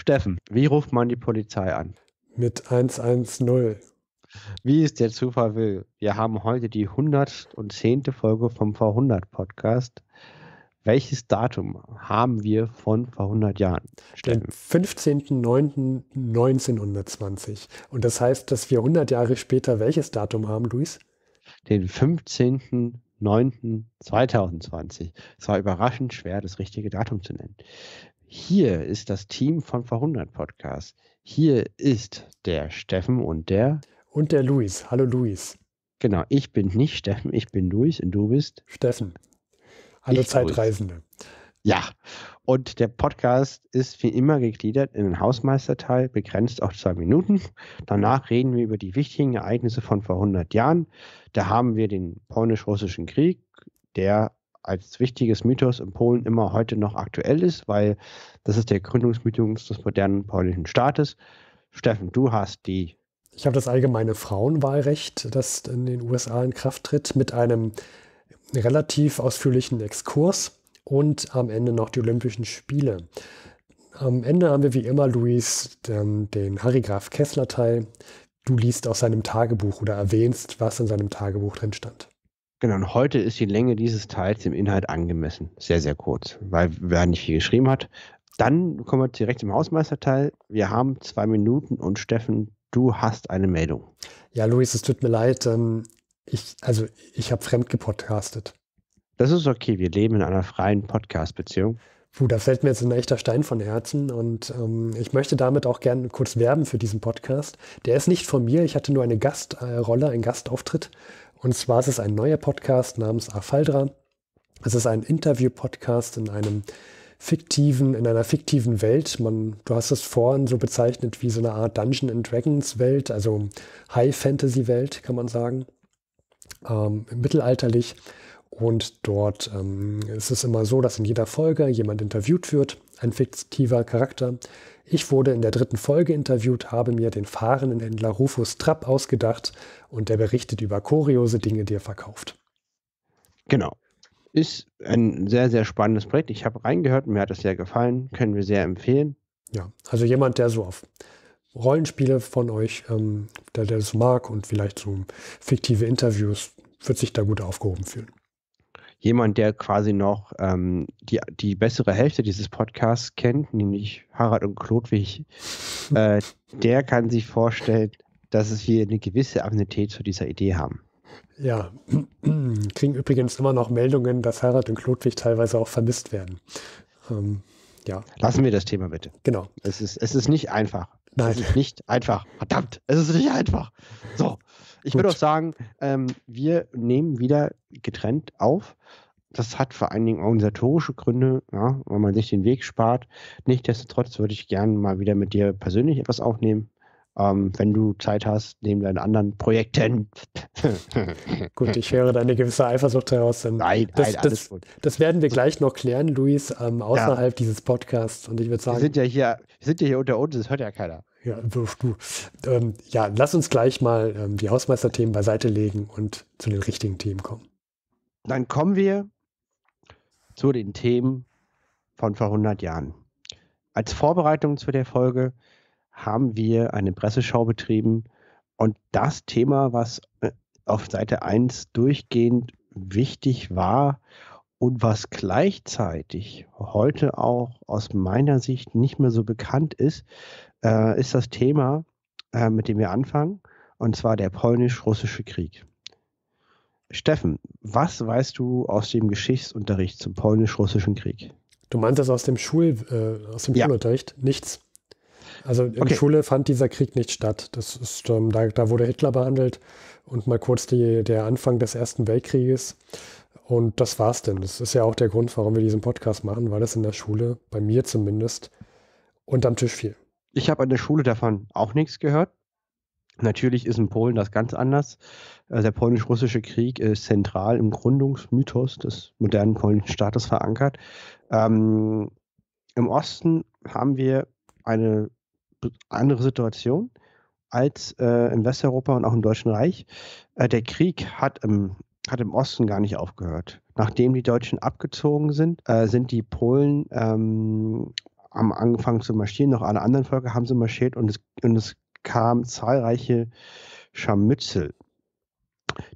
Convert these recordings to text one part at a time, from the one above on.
Steffen, wie ruft man die Polizei an? Mit 110. Wie es der Zufall will, wir haben heute die 110. Folge vom V100-Podcast. Welches Datum haben wir von vor 100 Jahren? Den 15.09.1920. Und das heißt, dass wir 100 Jahre später welches Datum haben, Luis? Den 15.09.2020. Es war überraschend schwer, das richtige Datum zu nennen. Hier ist das Team von Verhundert Podcast. Hier ist der Steffen und der. Und der Luis. Hallo Luis. Genau, ich bin nicht Steffen, ich bin Luis und du bist. Steffen. Hallo ich Zeitreisende. Ja, und der Podcast ist wie immer gegliedert in den Hausmeisterteil, begrenzt auf zwei Minuten. Danach reden wir über die wichtigen Ereignisse von vor 100 Jahren. Da haben wir den polnisch-russischen Krieg, der als wichtiges Mythos in Polen immer heute noch aktuell ist, weil das ist der Gründungsmythos des modernen polnischen Staates. Steffen, du hast die. Ich habe das allgemeine Frauenwahlrecht, das in den USA in Kraft tritt, mit einem relativ ausführlichen Exkurs und am Ende noch die Olympischen Spiele. Am Ende haben wir wie immer, Luis, den, den Harry Graf Kessler-Teil. Du liest aus seinem Tagebuch oder erwähnst, was in seinem Tagebuch drin stand. Genau, und heute ist die Länge dieses Teils im Inhalt angemessen. Sehr, sehr kurz, weil wer nicht viel geschrieben hat. Dann kommen wir direkt zum Hausmeisterteil. Wir haben zwei Minuten und Steffen, du hast eine Meldung. Ja, Luis, es tut mir leid. Ähm, ich, also, ich habe fremd gepodcastet. Das ist okay, wir leben in einer freien Podcast-Beziehung. Puh, da fällt mir jetzt ein echter Stein von Herzen und ähm, ich möchte damit auch gerne kurz werben für diesen Podcast. Der ist nicht von mir, ich hatte nur eine Gastrolle, einen Gastauftritt und zwar ist es ein neuer Podcast namens Afaldra. Es ist ein Interview-Podcast in einem fiktiven, in einer fiktiven Welt. Man, du hast es vorhin so bezeichnet wie so eine Art Dungeon and Dragons Welt, also High Fantasy Welt, kann man sagen. Ähm, mittelalterlich. Und dort ähm, ist es immer so, dass in jeder Folge jemand interviewt wird ein fiktiver Charakter. Ich wurde in der dritten Folge interviewt, habe mir den fahrenden Händler Rufus Trapp ausgedacht und der berichtet über kuriose Dinge, die er verkauft. Genau. Ist ein sehr, sehr spannendes Projekt. Ich habe reingehört, mir hat es sehr gefallen, können wir sehr empfehlen. Ja, also jemand, der so auf Rollenspiele von euch, ähm, der, der das mag und vielleicht so fiktive Interviews, wird sich da gut aufgehoben fühlen jemand, der quasi noch ähm, die, die bessere Hälfte dieses Podcasts kennt, nämlich Harald und Klodwig, äh, der kann sich vorstellen, dass wir eine gewisse Affinität zu dieser Idee haben. Ja, kriegen übrigens immer noch Meldungen, dass Harald und Klodwig teilweise auch vermisst werden. Ähm, ja. Lassen wir das Thema bitte. Genau. Es ist, es ist nicht einfach. Nein. Es ist nicht einfach. Verdammt, es ist nicht einfach. So. Ich Gut. würde auch sagen, ähm, wir nehmen wieder getrennt auf. Das hat vor allen Dingen organisatorische Gründe, ja, weil man sich den Weg spart. Nichtsdestotrotz würde ich gerne mal wieder mit dir persönlich etwas aufnehmen. Ähm, wenn du Zeit hast, neben deinen anderen Projekten. gut, ich höre deine gewisse Eifersucht heraus. Denn nein, das, alles das, gut. das werden wir gleich noch klären, Luis, ähm, außerhalb ja. dieses Podcasts. Und ich würde sagen. Wir sind ja hier, wir sind ja hier unter uns, das hört ja keiner. Ja, wirf du. Ähm, ja, lass uns gleich mal ähm, die Hausmeisterthemen beiseite legen und zu den richtigen Themen kommen. Dann kommen wir zu den Themen von vor 100 Jahren. Als Vorbereitung zu der Folge haben wir eine Presseschau betrieben und das Thema, was äh, auf Seite 1 durchgehend wichtig war und was gleichzeitig heute auch aus meiner Sicht nicht mehr so bekannt ist, äh, ist das Thema, äh, mit dem wir anfangen, und zwar der polnisch-russische Krieg. Steffen, was weißt du aus dem Geschichtsunterricht zum polnisch-russischen Krieg? Du meintest aus dem, Schul, äh, aus dem ja. Schulunterricht nichts. Also in der okay. Schule fand dieser Krieg nicht statt. Das ist, ähm, da, da, wurde Hitler behandelt und mal kurz die, der Anfang des Ersten Weltkrieges. Und das war's denn. Das ist ja auch der Grund, warum wir diesen Podcast machen, weil es in der Schule, bei mir zumindest, unterm Tisch fiel. Ich habe an der Schule davon auch nichts gehört. Natürlich ist in Polen das ganz anders. Äh, der polnisch-russische Krieg ist zentral im Gründungsmythos des modernen polnischen Staates verankert. Ähm, Im Osten haben wir eine andere Situation als äh, in Westeuropa und auch im Deutschen Reich. Äh, der Krieg hat im, hat im Osten gar nicht aufgehört. Nachdem die Deutschen abgezogen sind, äh, sind die Polen ähm, haben angefangen zu marschieren, noch alle anderen Völker haben sie marschiert und es, und es kamen zahlreiche Scharmützel.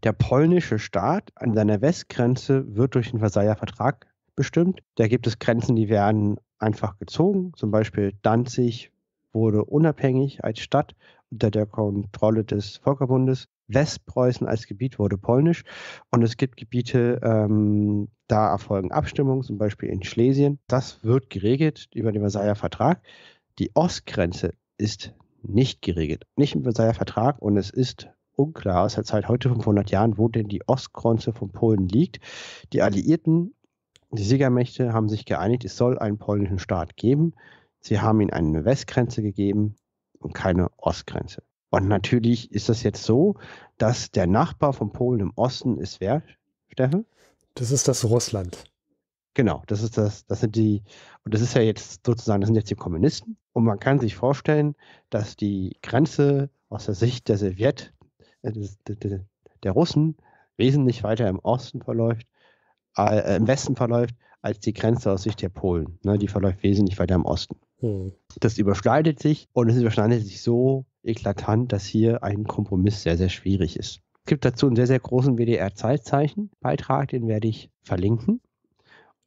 Der polnische Staat an seiner Westgrenze wird durch den Versailler Vertrag bestimmt. Da gibt es Grenzen, die werden einfach gezogen. Zum Beispiel Danzig wurde unabhängig als Stadt unter der Kontrolle des Völkerbundes. Westpreußen als Gebiet wurde polnisch und es gibt Gebiete, ähm, da erfolgen Abstimmungen, zum Beispiel in Schlesien. Das wird geregelt über den Versailler Vertrag. Die Ostgrenze ist nicht geregelt, nicht im Versailler Vertrag und es ist unklar aus der Zeit heute 500 Jahren, wo denn die Ostgrenze von Polen liegt. Die Alliierten, die Siegermächte haben sich geeinigt, es soll einen polnischen Staat geben. Sie haben ihnen eine Westgrenze gegeben und keine Ostgrenze. Und natürlich ist das jetzt so, dass der Nachbar von Polen im Osten ist wer, Steffen? Das ist das Russland. Genau, das ist das, das sind die, und das ist ja jetzt sozusagen, das sind jetzt die Kommunisten. Und man kann sich vorstellen, dass die Grenze aus der Sicht der Sowjet, äh, der Russen, wesentlich weiter im Osten verläuft, äh, äh, im Westen verläuft, als die Grenze aus Sicht der Polen. Ne, die verläuft wesentlich weiter im Osten. Hm. Das überschneidet sich und es überschneidet sich so, eklatant, dass hier ein Kompromiss sehr, sehr schwierig ist. Es gibt dazu einen sehr, sehr großen WDR-Zeitzeichen-Beitrag, den werde ich verlinken.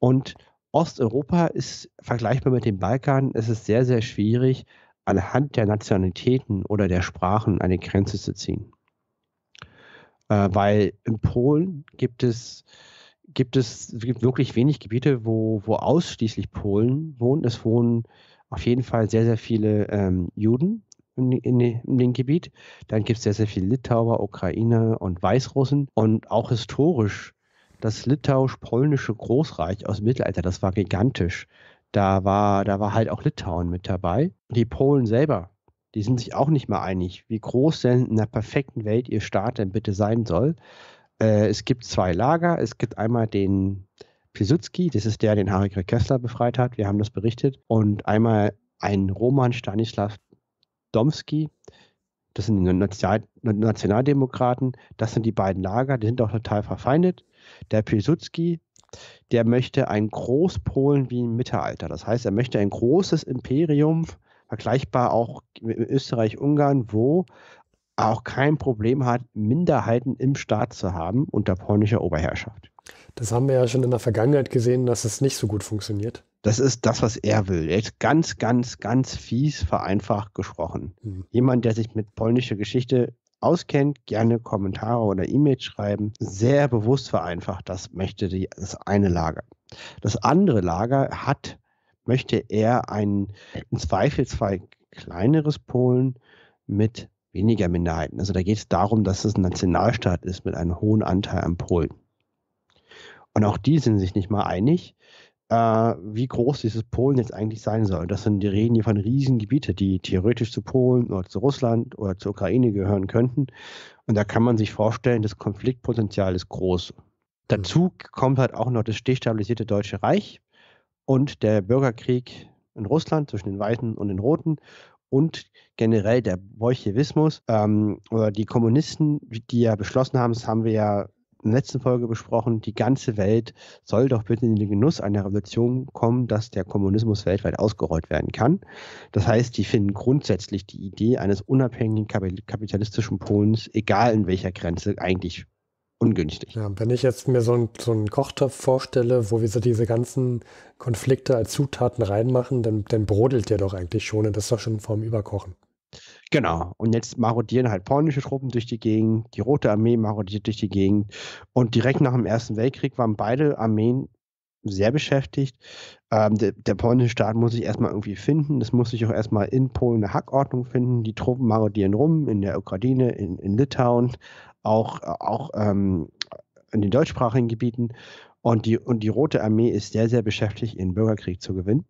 Und Osteuropa ist vergleichbar mit dem Balkan. Es ist sehr, sehr schwierig, anhand der Nationalitäten oder der Sprachen eine Grenze zu ziehen. Äh, weil in Polen gibt es, gibt es gibt wirklich wenig Gebiete, wo, wo ausschließlich Polen wohnen. Es wohnen auf jeden Fall sehr, sehr viele ähm, Juden in, in, dem Gebiet. Dann gibt es sehr, sehr viel Litauer, Ukrainer und Weißrussen. Und auch historisch, das litauisch-polnische Großreich aus dem Mittelalter, das war gigantisch. Da war, da war halt auch Litauen mit dabei. Die Polen selber, die sind sich auch nicht mal einig, wie groß denn in der perfekten Welt ihr Staat denn bitte sein soll. Äh, es gibt zwei Lager. Es gibt einmal den Pilsudski, das ist der, den Harry Kessler befreit hat. Wir haben das berichtet. Und einmal ein Roman Stanislav Domsky, das sind die Nationaldemokraten, das sind die beiden Lager, die sind auch total verfeindet. Der Pilsudski, der möchte ein Großpolen wie im Mittelalter. Das heißt, er möchte ein großes Imperium, vergleichbar auch mit Österreich, Ungarn, wo auch kein Problem hat, Minderheiten im Staat zu haben unter polnischer Oberherrschaft. Das haben wir ja schon in der Vergangenheit gesehen, dass es nicht so gut funktioniert. Das ist das, was er will. Er ist ganz, ganz, ganz fies vereinfacht gesprochen. Mhm. Jemand, der sich mit polnischer Geschichte auskennt, gerne Kommentare oder E-Mails schreiben. Sehr bewusst vereinfacht, das möchte die, das eine Lager. Das andere Lager hat, möchte er ein, im Zweifelsfall kleineres Polen mit weniger Minderheiten. Also da geht es darum, dass es ein Nationalstaat ist mit einem hohen Anteil an Polen. Und auch die sind sich nicht mal einig äh, wie groß dieses Polen jetzt eigentlich sein soll. Das sind, die reden hier von Riesengebiete, die theoretisch zu Polen oder zu Russland oder zur Ukraine gehören könnten. Und da kann man sich vorstellen, das Konfliktpotenzial ist groß. Dazu kommt halt auch noch das destabilisierte Deutsche Reich und der Bürgerkrieg in Russland zwischen den Weißen und den Roten und generell der Bolschewismus ähm, oder die Kommunisten, die ja beschlossen haben, das haben wir ja in der letzten Folge besprochen, die ganze Welt soll doch bitte in den Genuss einer Revolution kommen, dass der Kommunismus weltweit ausgerollt werden kann. Das heißt, die finden grundsätzlich die Idee eines unabhängigen kapitalistischen Polens, egal in welcher Grenze, eigentlich ungünstig. Ja, wenn ich jetzt mir so, ein, so einen Kochtopf vorstelle, wo wir so diese ganzen Konflikte als Zutaten reinmachen, dann, dann brodelt der doch eigentlich schon und das ist doch schon vorm Überkochen. Genau. Und jetzt marodieren halt polnische Truppen durch die Gegend, die Rote Armee marodiert durch die Gegend. Und direkt nach dem Ersten Weltkrieg waren beide Armeen sehr beschäftigt. Ähm, der, der, polnische Staat muss sich erstmal irgendwie finden. Das muss sich auch erstmal in Polen eine Hackordnung finden. Die Truppen marodieren rum in der Ukraine, in, in Litauen, auch, auch ähm, in den deutschsprachigen Gebieten. Und die, und die Rote Armee ist sehr, sehr beschäftigt, ihren Bürgerkrieg zu gewinnen.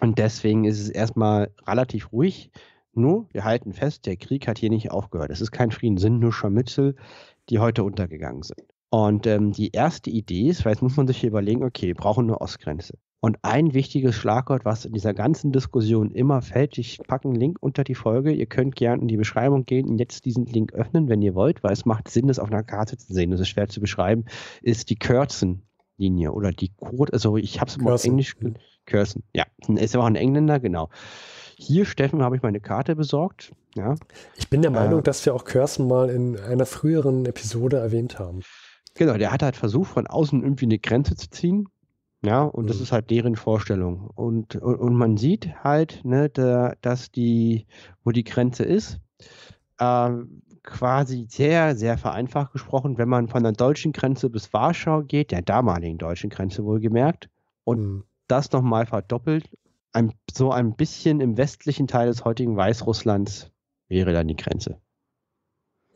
Und deswegen ist es erstmal relativ ruhig nur, wir halten fest, der Krieg hat hier nicht aufgehört. Es ist kein Frieden, sind nur Scharmützel, die heute untergegangen sind. Und ähm, die erste Idee ist, weil jetzt muss man sich hier überlegen, okay, wir brauchen eine Ostgrenze. Und ein wichtiges Schlagwort, was in dieser ganzen Diskussion immer fällt, ich packe einen Link unter die Folge. Ihr könnt gerne in die Beschreibung gehen und jetzt diesen Link öffnen, wenn ihr wollt, weil es macht Sinn, das auf einer Karte zu sehen. Das ist schwer zu beschreiben, ist die Curzen-Linie oder die Kurd, also ich habe es mal auf Englisch. Curzen, ja. Ist ja auch ein Engländer, genau. Hier, Steffen, habe ich meine Karte besorgt. Ja. Ich bin der äh, Meinung, äh, dass wir auch Körsen mal in einer früheren Episode erwähnt haben. Genau, der hat halt versucht, von außen irgendwie eine Grenze zu ziehen. Ja, und mhm. das ist halt deren Vorstellung. Und, und, und man sieht halt, ne, da, dass die, wo die Grenze ist, äh, quasi sehr, sehr vereinfacht gesprochen, wenn man von der deutschen Grenze bis Warschau geht, der damaligen deutschen Grenze wohlgemerkt, und mhm. das nochmal verdoppelt ein, so ein bisschen im westlichen Teil des heutigen Weißrusslands wäre dann die Grenze.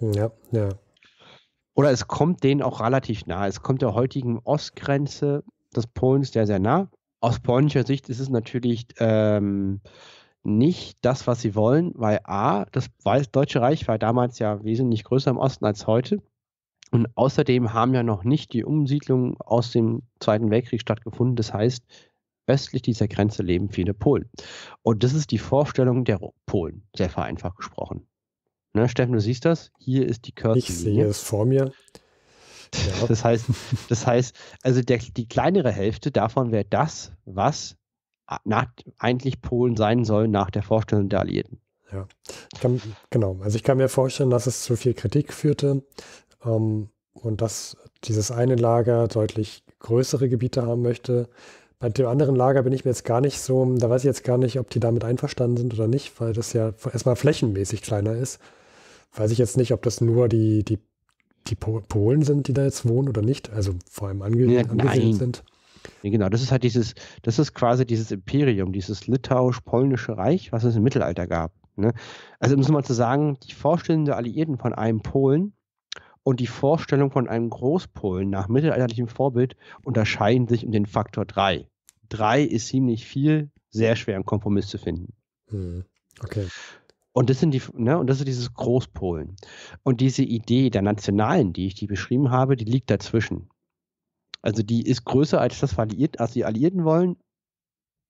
Ja, ja. Oder es kommt denen auch relativ nah. Es kommt der heutigen Ostgrenze des Polens sehr, sehr nah. Aus polnischer Sicht ist es natürlich ähm, nicht das, was sie wollen, weil A, das Deutsche Reich war damals ja wesentlich größer im Osten als heute. Und außerdem haben ja noch nicht die Umsiedlungen aus dem Zweiten Weltkrieg stattgefunden. Das heißt, östlich dieser Grenze leben viele Polen. Und das ist die Vorstellung der Polen, sehr vereinfacht gesprochen. Ne, Steffen, du siehst das? Hier ist die Kürze. Ich sehe es vor mir. Ja. Das heißt, das heißt, also der, die kleinere Hälfte davon wäre das, was nach, eigentlich Polen sein soll nach der Vorstellung der Alliierten. Ja, kann, genau. Also ich kann mir vorstellen, dass es zu viel Kritik führte ähm, und dass dieses eine Lager deutlich größere Gebiete haben möchte bei dem anderen Lager bin ich mir jetzt gar nicht so, da weiß ich jetzt gar nicht, ob die damit einverstanden sind oder nicht, weil das ja erstmal flächenmäßig kleiner ist. Weiß ich jetzt nicht, ob das nur die, die, die Polen sind, die da jetzt wohnen oder nicht, also vor allem ange ja, angesiedelt sind. Ja, genau, das ist halt dieses, das ist quasi dieses Imperium, dieses litauisch-polnische Reich, was es im Mittelalter gab. Ne? Also um es mal zu sagen, die Vorstellung der Alliierten von einem Polen und die Vorstellung von einem Großpolen nach mittelalterlichem Vorbild unterscheiden sich um den Faktor 3 drei ist ziemlich viel, sehr schwer einen Kompromiss zu finden. Hm. Okay. Und das sind die, ne, und das ist dieses Großpolen. Und diese Idee der Nationalen, die ich die beschrieben habe, die liegt dazwischen. Also die ist größer als das, was die Alliierten wollen,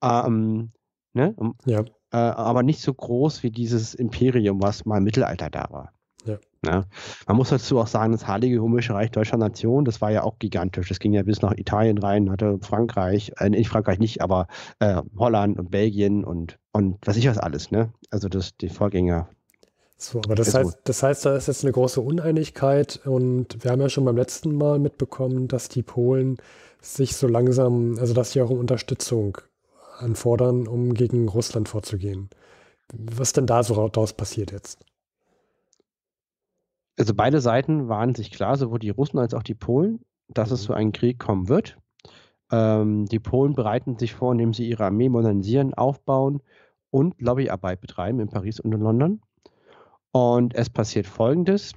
ähm, ne, ja. Äh, aber nicht so groß wie dieses Imperium, was mal im Mittelalter da war. Ja. ja. Ne? Man muss dazu auch sagen, das Heilige Römische Reich deutscher Nation, das war ja auch gigantisch. Das ging ja bis nach Italien rein, hatte Frankreich, äh, nicht Frankreich nicht, aber äh, Holland und Belgien und, und was ich was alles, ne? Also das, die Vorgänger so, aber das heißt, das heißt, da ist jetzt eine große Uneinigkeit und wir haben ja schon beim letzten Mal mitbekommen, dass die Polen sich so langsam, also dass sie auch um Unterstützung anfordern, um gegen Russland vorzugehen. Was denn da so daraus passiert jetzt? also beide Seiten waren sich klar, sowohl die Russen als auch die Polen, dass mhm. es zu einem Krieg kommen wird. Ähm, die Polen bereiten sich vor, indem sie ihre Armee modernisieren, aufbauen und Lobbyarbeit betreiben in Paris und in London. Und es passiert Folgendes.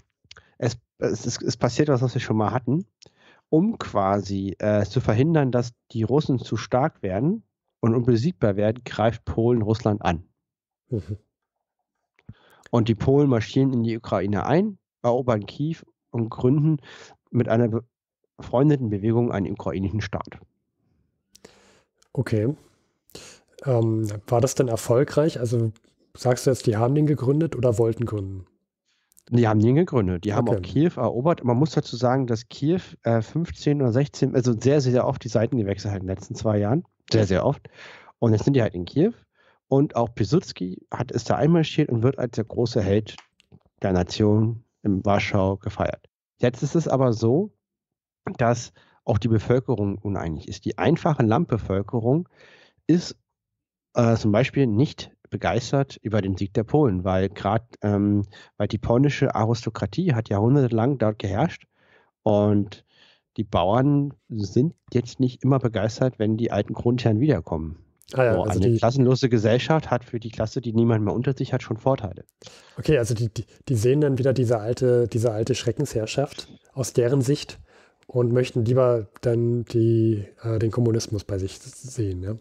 Es, es, es, es passiert was, was wir schon mal hatten. Um quasi äh, zu verhindern, dass die Russen zu stark werden und unbesiegbar werden, greift Polen Russland an. Mhm. Und die Polen marschieren in die Ukraine ein, erobern Kiew und gründen mit einer befreundeten Bewegung einen ukrainischen Staat. Okay. Ähm, war das denn erfolgreich? Also sagst du jetzt, die haben den gegründet oder wollten gründen? Die haben den gegründet. Die okay. haben auch Kiew erobert. Man muss dazu sagen, dass Kiew äh, 15 oder 16, also sehr, sehr oft die Seiten gewechselt hat in den letzten zwei Jahren. Sehr, sehr oft. Und jetzt sind die halt in Kiew. Und auch Pisutski hat es da einmarschiert und wird als der große Held der Nation in Warschau gefeiert. Jetzt ist es aber so, dass auch die Bevölkerung uneinig ist. Die einfache Landbevölkerung ist äh, zum Beispiel nicht begeistert über den Sieg der Polen, weil gerade ähm, weil die polnische Aristokratie hat jahrhundertelang dort geherrscht und die Bauern sind jetzt nicht immer begeistert, wenn die alten Grundherren wiederkommen. Ah ja, so, also eine die, klassenlose Gesellschaft hat für die Klasse, die niemand mehr unter sich hat, schon Vorteile. Okay, also die, die, sehen dann wieder diese alte, diese alte Schreckensherrschaft aus deren Sicht und möchten lieber dann die, äh, den Kommunismus bei sich sehen. Ja?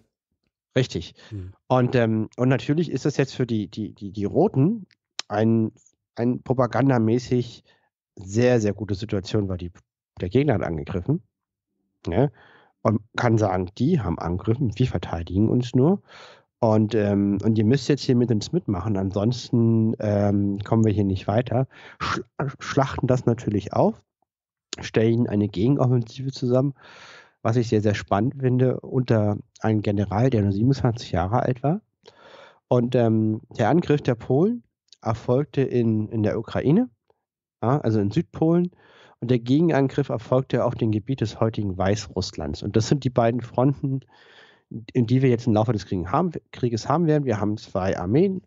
Richtig. Hm. Und, ähm, und natürlich ist das jetzt für die, die, die, die Roten ein, ein propagandamäßig sehr, sehr gute Situation, weil die, der Gegner hat angegriffen. Ne? und kann sagen, die haben angegriffen, wir verteidigen uns nur. Und, ähm, und ihr müsst jetzt hier mit uns mitmachen, ansonsten ähm, kommen wir hier nicht weiter. Sch schlachten das natürlich auf, stellen eine Gegenoffensive zusammen, was ich sehr, sehr spannend finde, unter einem General, der nur 27 Jahre alt war. Und ähm, der Angriff der Polen erfolgte in, in der Ukraine, ja, also in Südpolen, und der Gegenangriff erfolgte auf dem Gebiet des heutigen Weißrusslands. Und das sind die beiden Fronten, in die wir jetzt im Laufe des Krieges haben werden. Wir haben zwei Armeen,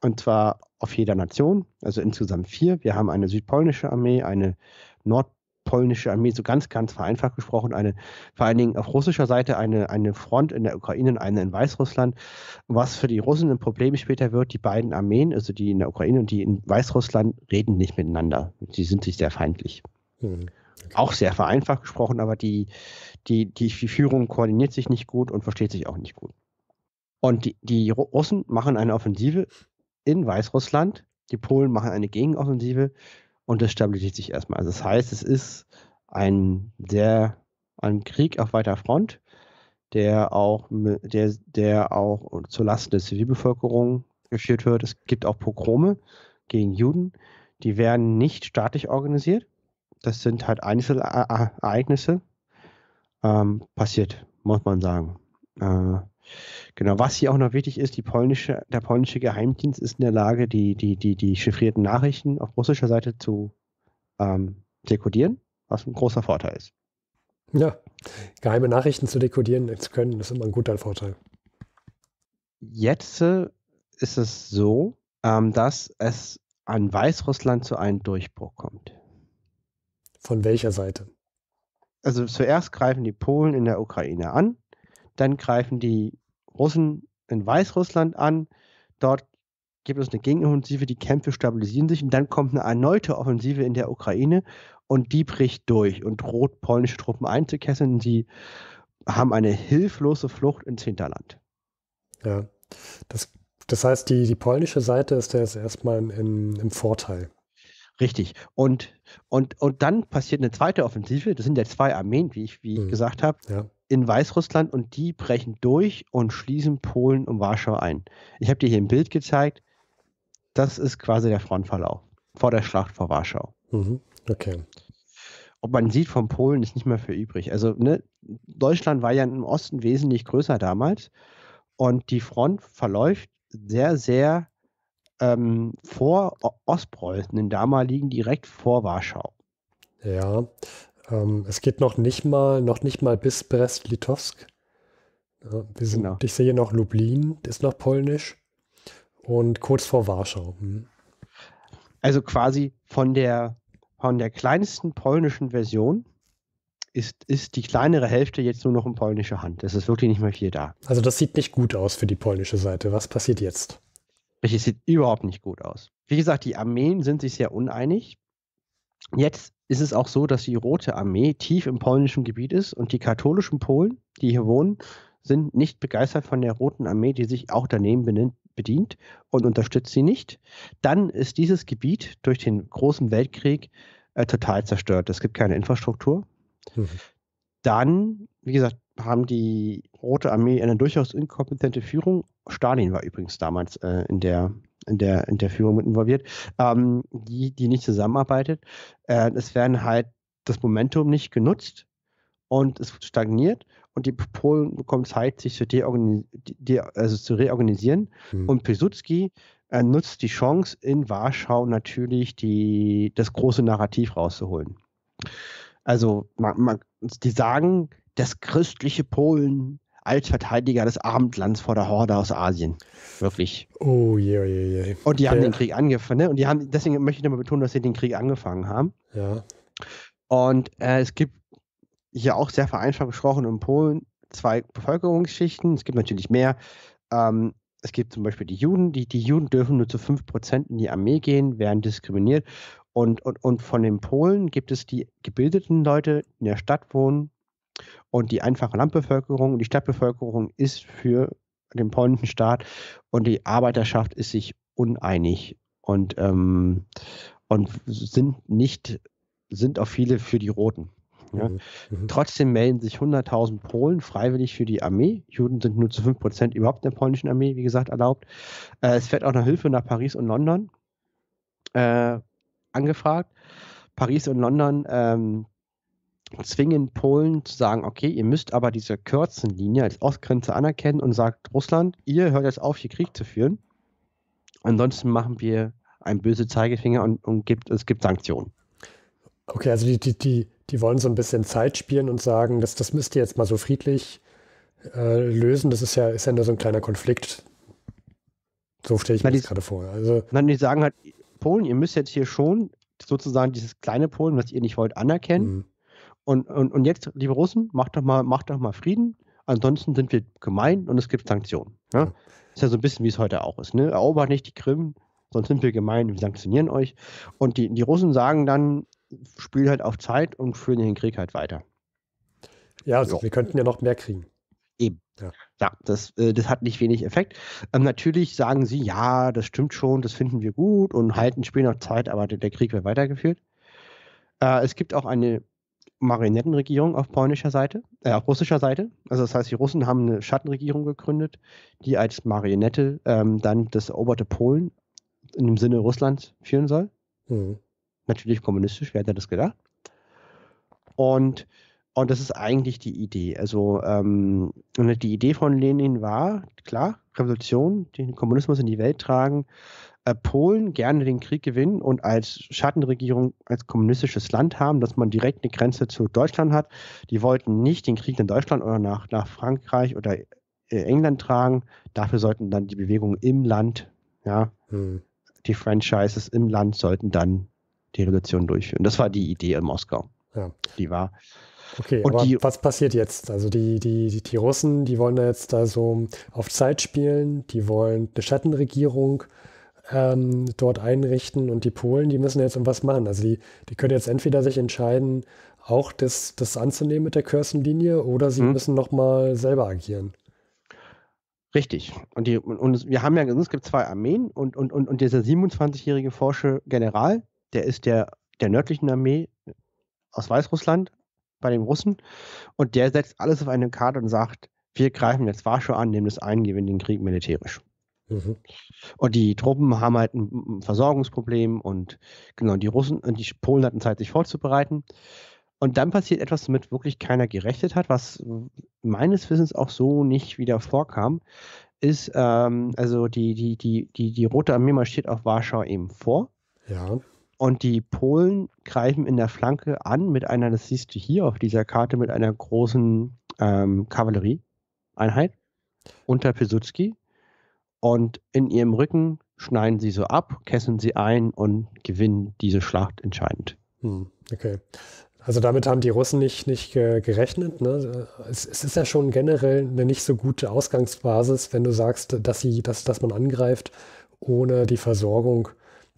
und zwar auf jeder Nation, also insgesamt vier. Wir haben eine südpolnische Armee, eine nordpolnische Armee, so ganz, ganz vereinfacht gesprochen, eine vor allen Dingen auf russischer Seite eine, eine Front in der Ukraine und eine in Weißrussland, was für die Russen ein Problem später wird. Die beiden Armeen, also die in der Ukraine und die in Weißrussland, reden nicht miteinander. Sie sind sich sehr feindlich. Mhm. Okay. Auch sehr vereinfacht gesprochen, aber die, die, die Führung koordiniert sich nicht gut und versteht sich auch nicht gut. Und die, die Russen machen eine Offensive in Weißrussland, die Polen machen eine Gegenoffensive und das stabilisiert sich erstmal. Also das heißt, es ist ein sehr ein Krieg auf weiter Front, der auch, der, der auch zu der Zivilbevölkerung geführt wird. Es gibt auch Pogrome gegen Juden, die werden nicht staatlich organisiert, das sind halt Einzelereignisse ähm, passiert, muss man sagen. Äh, genau, was hier auch noch wichtig ist, polnische, der polnische Geheimdienst ist in der Lage, die, die, die, die chiffrierten Nachrichten auf russischer Seite zu ähm, dekodieren, was ein großer Vorteil ist. Ja, geheime Nachrichten zu dekodieren zu können, ist immer ein guter Vorteil. Jetzt äh, ist es so, ähm, dass es an Weißrussland zu einem Durchbruch kommt. Von welcher Seite? Also zuerst greifen die Polen in der Ukraine an, dann greifen die Russen in Weißrussland an, dort gibt es eine Gegenoffensive, die Kämpfe stabilisieren sich und dann kommt eine erneute Offensive in der Ukraine und die bricht durch und droht polnische Truppen einzukesseln. Sie haben eine hilflose Flucht ins Hinterland. Ja, das, das heißt, die, die polnische Seite ist jetzt erstmal im, im Vorteil. Richtig. Und, und, und dann passiert eine zweite Offensive. Das sind ja zwei Armeen, wie ich, wie mhm. ich gesagt habe, ja. in Weißrussland und die brechen durch und schließen Polen und Warschau ein. Ich habe dir hier ein Bild gezeigt. Das ist quasi der Frontverlauf vor der Schlacht vor Warschau. Mhm. Okay. Und man sieht, von Polen ist nicht mehr für übrig. Also, ne, Deutschland war ja im Osten wesentlich größer damals und die Front verläuft sehr, sehr ähm, vor Ostpreußen, den damaligen direkt vor Warschau. Ja, ähm, es geht noch nicht mal, noch nicht mal bis Brest-Litovsk. Ja, genau. Ich sehe noch Lublin, das ist noch polnisch und kurz vor Warschau. Hm. Also quasi von der, von der kleinsten polnischen Version ist, ist die kleinere Hälfte jetzt nur noch in polnischer Hand. Es ist wirklich nicht mehr viel da. Also das sieht nicht gut aus für die polnische Seite. Was passiert jetzt? Richtig, sieht überhaupt nicht gut aus. Wie gesagt, die Armeen sind sich sehr uneinig. Jetzt ist es auch so, dass die Rote Armee tief im polnischen Gebiet ist und die katholischen Polen, die hier wohnen, sind nicht begeistert von der Roten Armee, die sich auch daneben bedient und unterstützt sie nicht. Dann ist dieses Gebiet durch den großen Weltkrieg äh, total zerstört. Es gibt keine Infrastruktur. Mhm. Dann, wie gesagt, haben die Rote Armee eine durchaus inkompetente Führung Stalin war übrigens damals äh, in der in der, in der Führung mit involviert, ähm, die, die nicht zusammenarbeitet. Äh, es werden halt das Momentum nicht genutzt und es stagniert und die Polen bekommen Zeit, sich zu, de also zu reorganisieren. Hm. Und Pilsudski äh, nutzt die Chance, in Warschau natürlich die, das große Narrativ rauszuholen. Also man, man, die sagen, das christliche Polen als Verteidiger des Abendlands vor der Horde aus Asien. Wirklich. Oh je, je, je. Und die okay. haben den Krieg angefangen, ne? Und die haben, deswegen möchte ich nochmal betonen, dass sie den Krieg angefangen haben. Ja. Und äh, es gibt hier auch sehr vereinfacht gesprochen in Polen zwei Bevölkerungsschichten. Es gibt natürlich mehr. Ähm, es gibt zum Beispiel die Juden. Die, die Juden dürfen nur zu 5% in die Armee gehen, werden diskriminiert. Und, und, und von den Polen gibt es die gebildeten Leute, die in der Stadt wohnen, und die einfache Landbevölkerung, die Stadtbevölkerung ist für den polnischen Staat und die Arbeiterschaft ist sich uneinig und, ähm, und sind nicht, sind auch viele für die Roten. Ja. Mhm. mhm. Trotzdem melden sich 100.000 Polen freiwillig für die Armee. Juden sind nur zu 5% überhaupt in der polnischen Armee, wie gesagt, erlaubt. Äh, es wird auch noch Hilfe nach Paris und London äh, angefragt. Paris und London ähm, zwingen Polen zu sagen, okay, ihr müsst aber diese Kürzenlinie als Ostgrenze anerkennen und sagt Russland, ihr hört jetzt auf, hier Krieg zu führen. Ansonsten machen wir einen böse Zeigefinger und, und gibt, es gibt Sanktionen. Okay, also die, die, die, die wollen so ein bisschen Zeit spielen und sagen, das, das müsst ihr jetzt mal so friedlich äh, lösen. Das ist ja, ist ja nur so ein kleiner Konflikt. So stelle ich mir das gerade vor. Also, nein, die sagen halt, Polen, ihr müsst jetzt hier schon sozusagen dieses kleine Polen, was ihr nicht wollt, anerkennen. Mhm. Und, und, und jetzt, liebe Russen, macht doch mal, macht doch mal Frieden. Ansonsten sind wir gemein und es gibt Sanktionen. Ja? Ist ja so ein bisschen, wie es heute auch ist. Ne? Erobert nicht die Krim, sonst sind wir gemein, wir sanktionieren euch. Und die, die Russen sagen dann, spielt halt auf Zeit und führen den Krieg halt weiter. Ja, also wir könnten ja noch mehr kriegen. Eben. Ja, ja das, äh, das hat nicht wenig Effekt. Ähm, natürlich sagen sie, ja, das stimmt schon, das finden wir gut und halten Spiel noch Zeit, aber der, der Krieg wird weitergeführt. Äh, es gibt auch eine Marionettenregierung auf polnischer Seite, äh, auf russischer Seite. Also das heißt, die Russen haben eine Schattenregierung gegründet, die als Marionette ähm, dann das eroberte Polen in dem Sinne Russlands führen soll. Mhm. Natürlich kommunistisch, wer hätte das gedacht? Und, und das ist eigentlich die Idee. Also ähm, die Idee von Lenin war, klar, Revolution, den Kommunismus in die Welt tragen, äh, Polen gerne den Krieg gewinnen und als Schattenregierung, als kommunistisches Land haben, dass man direkt eine Grenze zu Deutschland hat. Die wollten nicht den Krieg in Deutschland oder nach, nach Frankreich oder äh, England tragen. Dafür sollten dann die Bewegungen im Land, ja, hm. die Franchises im Land sollten dann die Revolution durchführen. Das war die Idee in Moskau. Ja. Die war. Okay, und aber die, was passiert jetzt? Also die, die, die, Russen, die wollen da jetzt da so auf Zeit spielen, die wollen eine Schattenregierung ähm, dort einrichten. Und die Polen, die müssen jetzt irgendwas machen. Also die, die können jetzt entweder sich entscheiden, auch das, das anzunehmen mit der cursen oder sie mhm. müssen nochmal selber agieren. Richtig. Und, die, und, wir haben ja, es gibt zwei Armeen und, und, und, und dieser 27-jährige forsche General, der ist der, der nördlichen Armee aus Weißrussland bei den Russen und der setzt alles auf eine Karte und sagt, wir greifen jetzt Warschau an, nehmen das ein, gewinnen den Krieg militärisch. Mhm. Und die Truppen haben halt ein Versorgungsproblem und genau, die Russen und äh, die Polen hatten Zeit, sich vorzubereiten. Und dann passiert etwas, damit wirklich keiner gerechnet hat, was meines Wissens auch so nicht wieder vorkam, ist, ähm, also die, die, die, die, die Rote Armee marschiert auf Warschau eben vor. Ja. Und die Polen greifen in der Flanke an mit einer, das siehst du hier auf dieser Karte, mit einer großen ähm, Kavallerieeinheit unter Pilsudski und in ihrem Rücken schneiden sie so ab, kesseln sie ein und gewinnen diese Schlacht entscheidend. Hm, okay. Also damit haben die Russen nicht, nicht gerechnet. Ne? Es, es, ist ja schon generell eine nicht so gute Ausgangsbasis, wenn du sagst, dass, sie, dass, dass man angreift, ohne die Versorgung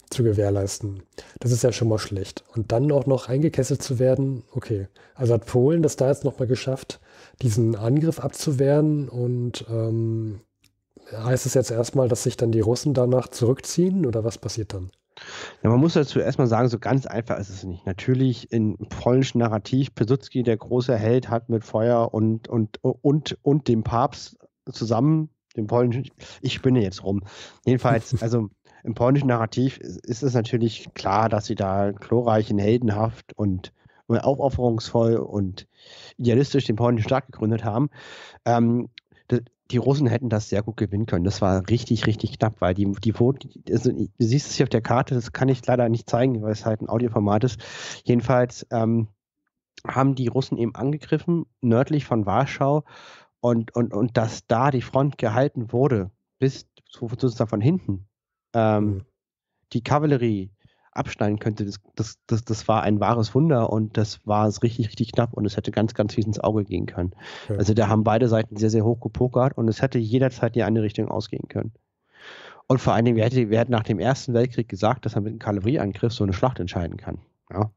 zu gewährleisten. Das ist ja schon mal schlecht. Und dann auch noch eingekesselt zu werden, okay. Also hat Polen das da jetzt nochmal geschafft, diesen Angriff abzuwehren und ähm, heißt es jetzt erstmal, dass sich dann die Russen danach zurückziehen oder was passiert dann? Ja, man muss dazu erstmal sagen, so ganz einfach ist es nicht. Natürlich im polnischen Narrativ, Pesutski, der große Held, hat mit Feuer und, und, und, und dem Papst zusammen, dem polnischen, ich spinne jetzt rum. Jedenfalls, also im polnischen Narrativ ist es natürlich klar, dass sie da glorreich und heldenhaft und aufopferungsvoll und idealistisch den polnischen Staat gegründet haben. Ähm, die Russen hätten das sehr gut gewinnen können. Das war richtig, richtig knapp, weil die, die Wo also, du siehst es hier auf der Karte, das kann ich leider nicht zeigen, weil es halt ein Audioformat ist. Jedenfalls ähm, haben die Russen eben angegriffen, nördlich von Warschau, und, und, und dass da die Front gehalten wurde, bis sozusagen von hinten. Ähm, mhm. Die Kavallerie, abschneiden könnte, das, das, das, das war ein wahres Wunder und das war es richtig, richtig knapp und es hätte ganz, ganz viel ins Auge gehen können. Ja. Also da haben beide Seiten sehr, sehr hoch gepokert und es hätte jederzeit in die eine Richtung ausgehen können. Und vor allen Dingen, wer hätte, wer hätte nach dem Ersten Weltkrieg gesagt, dass man mit einem kalibri so eine Schlacht entscheiden kann? Ja.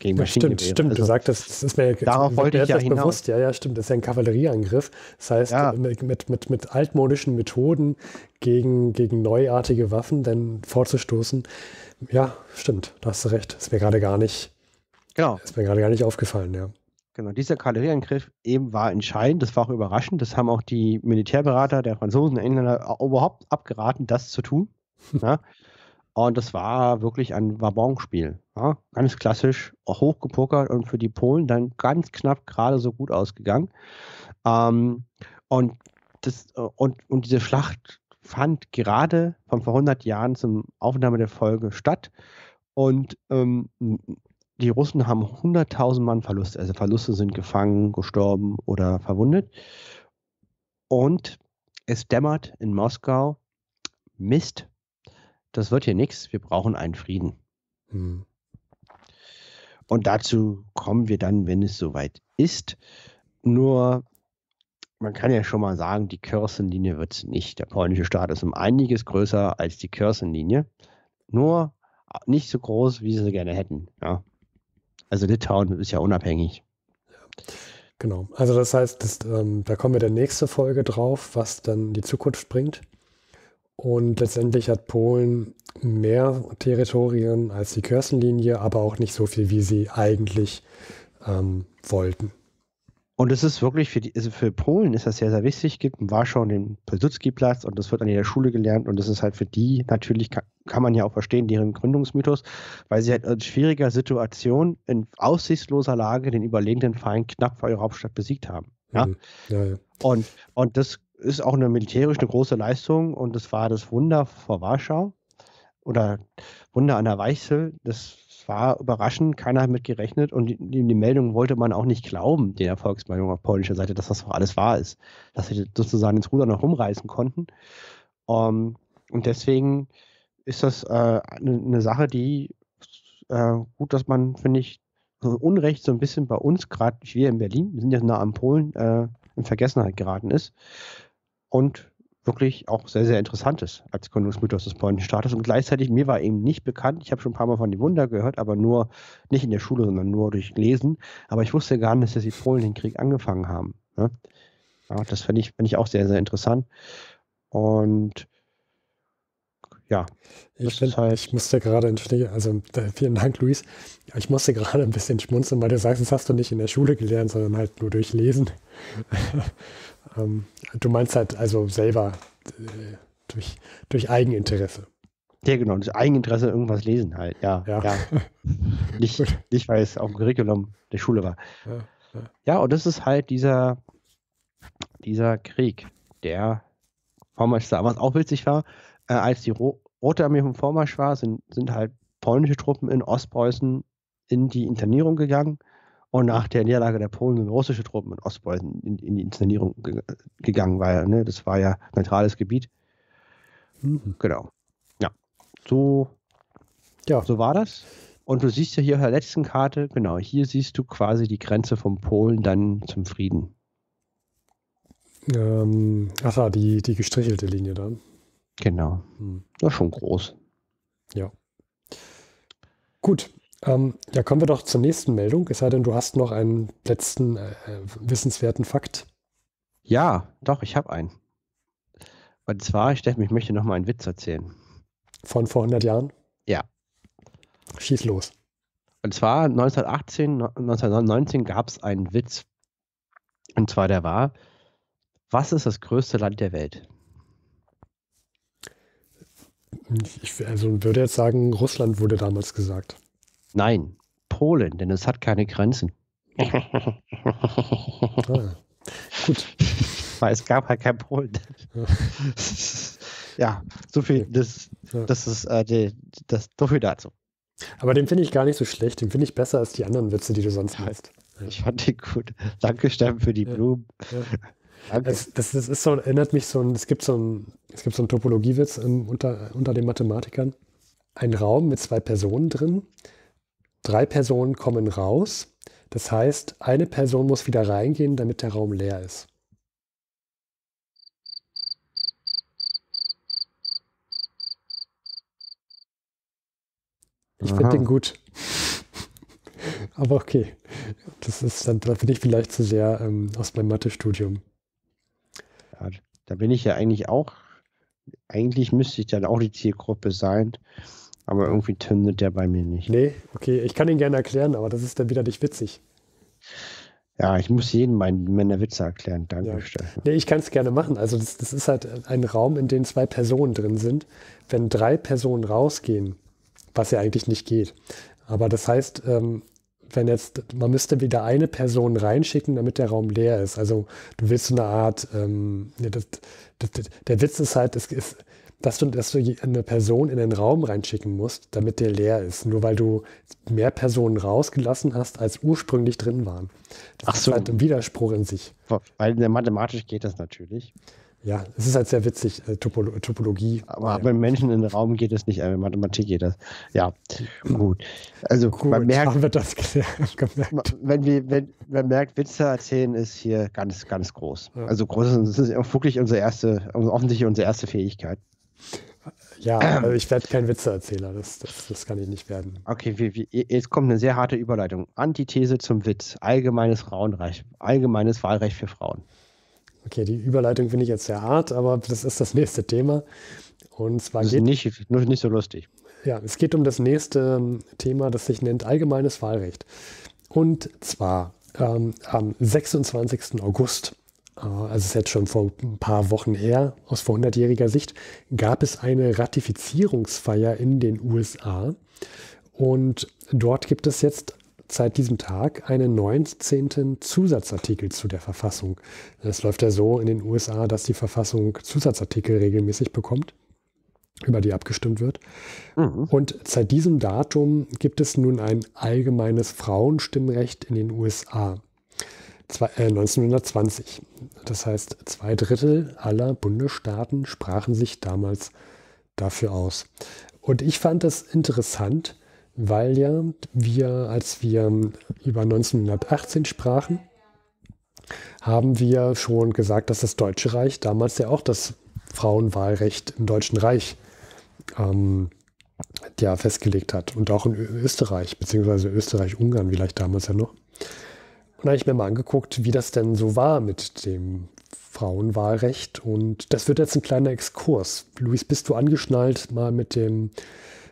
Gegen ja, stimmt, stimmt. Also, du sagtest, das ist mir, darauf wollte ich ja hinaus. bewusst. Ja, ja, stimmt. Das ist ja ein Kavallerieangriff. Das heißt, ja. mit, mit, mit, mit altmodischen Methoden gegen, gegen neuartige Waffen dann vorzustoßen. Ja, stimmt. Da hast du recht. Ist mir gerade gar nicht, genau. ist mir gerade gar nicht aufgefallen, ja. Genau, dieser Kavallerieangriff eben war entscheidend, das war auch überraschend, das haben auch die Militärberater der Franzosen, und Engländer überhaupt abgeraten, das zu tun. ja. Und das war wirklich ein Wabonspiel. Ja, ganz klassisch äh, hochgepokert und für die Polen dann ganz knapp gerade so gut ausgegangen. Ähm, und, das, äh, und, und diese Schlacht fand gerade von vor 100 Jahren zum Aufnahme der Folge statt. Und ähm, die Russen haben 100.000 Mann Verluste. Also Verluste sind gefangen, gestorben oder verwundet. Und es dämmert in Moskau, Mist, das wird hier nichts, wir brauchen einen Frieden. Hm. Und dazu kommen wir dann, wenn es soweit ist. Nur, man kann ja schon mal sagen, die Kürzenlinie wird es nicht. Der polnische Staat ist um einiges größer als die Kürzenlinie. Nur nicht so groß, wie sie gerne hätten. Ja. Also Litauen ist ja unabhängig. Genau. Also das heißt, das, ähm, da kommen wir der nächste Folge drauf, was dann die Zukunft bringt. Und letztendlich hat Polen mehr Territorien als die Kürzenlinie, aber auch nicht so viel, wie sie eigentlich ähm, wollten. Und es ist wirklich für, die, also für Polen ist das sehr, sehr wichtig. Es gibt in Warschau den Pilsudski-Platz und das wird an jeder Schule gelernt. Und das ist halt für die natürlich, kann, kann man ja auch verstehen, deren Gründungsmythos, weil sie halt in schwieriger Situation, in aussichtsloser Lage den überlegenen Feind knapp vor ihrer Hauptstadt besiegt haben. Ja? Mhm. Ja, ja. Und, und das ist auch eine militärisch eine große Leistung und es war das Wunder vor Warschau oder Wunder an der Weichsel. Das war überraschend, keiner hat mit gerechnet und die, die Meldung wollte man auch nicht glauben, den Erfolgsmeldungen auf polnischer Seite, dass das auch alles wahr ist, dass sie sozusagen ins Ruder noch rumreißen konnten. Um, ähm, und deswegen ist das äh, eine, Sache, die äh, gut, dass man, finde ich, so Unrecht so ein bisschen bei uns, gerade wir in Berlin, wir sind ja nah am Polen, äh, in Vergessenheit geraten ist und wirklich auch sehr, sehr interessant ist als Gründungsmythos des polnischen Staates. Und gleichzeitig, mir war eben nicht bekannt, ich habe schon ein paar Mal von dem Wunder gehört, aber nur nicht in der Schule, sondern nur durch Lesen. Aber ich wusste gar nicht, dass die Polen den Krieg angefangen haben. Ne? Ja, das finde ich, find ich auch sehr, sehr interessant. Und ja. Ich, find, halt ich musste gerade, also vielen Dank, Luis. Ich musste gerade ein bisschen schmunzeln, weil du sagst, das hast du nicht in der Schule gelernt, sondern halt nur durch Lesen. Ähm, du meinst halt also selber äh, durch, durch Eigeninteresse. Ja, genau, durch Eigeninteresse irgendwas lesen halt, ja. ja. ja. nicht, nicht, weil es auf dem Curriculum der Schule war. Ja, ja. ja, und das ist halt dieser, dieser Krieg, der Vormarsch sah. Was auch witzig war, äh, als die Ro Rote Armee vom Vormarsch war, sind, sind halt polnische Truppen in Ostpreußen in die Internierung gegangen und nach der Niederlage der Polen sind russische Truppen in Ostpreußen in, in die Inszenierung ge gegangen, weil ne, das war ja neutrales Gebiet. Mhm. Genau. Ja. So, ja. so war das. Und du siehst ja hier auf der letzten Karte, genau, hier siehst du quasi die Grenze von Polen dann zum Frieden. Ähm, ach ja, die, die gestrichelte Linie dann. Genau. Hm. Das ist schon groß. Ja. Gut. Ähm, ja, kommen wir doch zur nächsten Meldung. Es sei denn, du hast noch einen letzten äh, äh wissenswerten Fakt. Ja, doch, ich habe einen. Und zwar, ich, ich möchte noch mal einen Witz erzählen. Von vor 100 Jahren? Ja. Schieß los. Und zwar 1918, 1919 gab es einen Witz. Und zwar der war, was ist das größte Land der Welt? Ich also würde jetzt sagen, Russland wurde damals gesagt. Nein, Polen, denn es hat keine Grenzen. ah, gut. Weil es gab halt kein Polen. Ja, so viel, das, das ist äh, die, das, so viel dazu. Aber den finde ich gar nicht so schlecht. Den finde ich besser als die anderen Witze, die du sonst ja, hast. Ich fand den gut. Danke, Steffen, für die Blumen. Danke. das, das, ist so, erinnert mich so, es gibt so einen, es gibt so einen Topologiewitz unter, unter den Mathematikern. Ein Raum mit zwei Personen drin Drei Personen kommen raus. Das heißt, eine Person muss wieder reingehen, damit der Raum leer ist. Ich finde den gut. Aber okay, das ist dann, da ich vielleicht zu sehr ähm, aus meinem Mathestudium. Ja, da bin ich ja eigentlich auch, eigentlich müsste ich dann auch die Zielgruppe sein. Aber irgendwie tündet der bei mir nicht. Nee, okay, ich kann ihn gerne erklären, aber das ist dann wieder nicht witzig. Ja, ich muss jeden meiner Witze erklären. Danke, ja. Steffen. Nee, ich kann es gerne machen. Also, das, das ist halt ein Raum, in dem zwei Personen drin sind. Wenn drei Personen rausgehen, was ja eigentlich nicht geht. Aber das heißt, ähm, wenn jetzt, man müsste wieder eine Person reinschicken, damit der Raum leer ist. Also du willst so eine Art, ähm, das, das, das, der Witz ist halt, es ist, dass du, dass du eine Person in den Raum reinschicken musst, damit der leer ist, nur weil du mehr Personen rausgelassen hast, als ursprünglich drin waren. Das Ach so. ist halt ein Widerspruch in sich. Weil mathematisch geht das natürlich. Ja, es ist halt sehr witzig, äh, Topolo Topologie. Aber ja. Menschen in den Raum geht das nicht, aber äh, Mathematik geht das. Ja, hm. gut. Also gut, man merkt, haben wir das gemerkt. Wenn, wir, wenn man merkt, Witze erzählen ist hier ganz, ganz groß. Ja. Also groß, das ist wirklich unsere erste, also offensichtlich unsere erste Fähigkeit. Ja, also ich werde kein Witzeerzähler, das, das, das, kann ich nicht werden. Okay, wie, wie, jetzt kommt eine sehr harte Überleitung. Antithese zum Witz, allgemeines Frauenrecht, allgemeines Wahlrecht für Frauen. Okay, die Überleitung finde ich jetzt sehr hart, aber das ist das nächste Thema. Und zwar das geht. Nicht, nicht so lustig. Ja, es geht um das nächste ähm, Thema, das sich nennt allgemeines Wahlrecht. Und zwar ähm, am 26. August Oh, also es ist jetzt schon vor ein paar Wochen her, aus vor 100-jähriger Sicht, gab es eine Ratifizierungsfeier in den USA. Und dort gibt es jetzt seit diesem Tag einen 19. Zusatzartikel zu der Verfassung. Es läuft ja so in den USA, dass die Verfassung Zusatzartikel regelmäßig bekommt, über die abgestimmt wird. Mhm. Und seit diesem Datum gibt es nun ein allgemeines Frauenstimmrecht in den USA. 1920. Äh, das heißt, zwei Drittel aller Bundesstaaten sprachen sich damals dafür aus. Und ich fand das interessant, weil ja wir, als wir über 1918 sprachen, haben wir schon gesagt, dass das Deutsche Reich damals ja auch das Frauenwahlrecht im Deutschen Reich ähm, ja, festgelegt hat und auch in Österreich, beziehungsweise Österreich-Ungarn vielleicht damals ja noch nein, ich mir mal angeguckt, wie das denn so war mit dem Frauenwahlrecht. Und das wird jetzt ein kleiner Exkurs. Luis, bist du angeschnallt, mal mit dem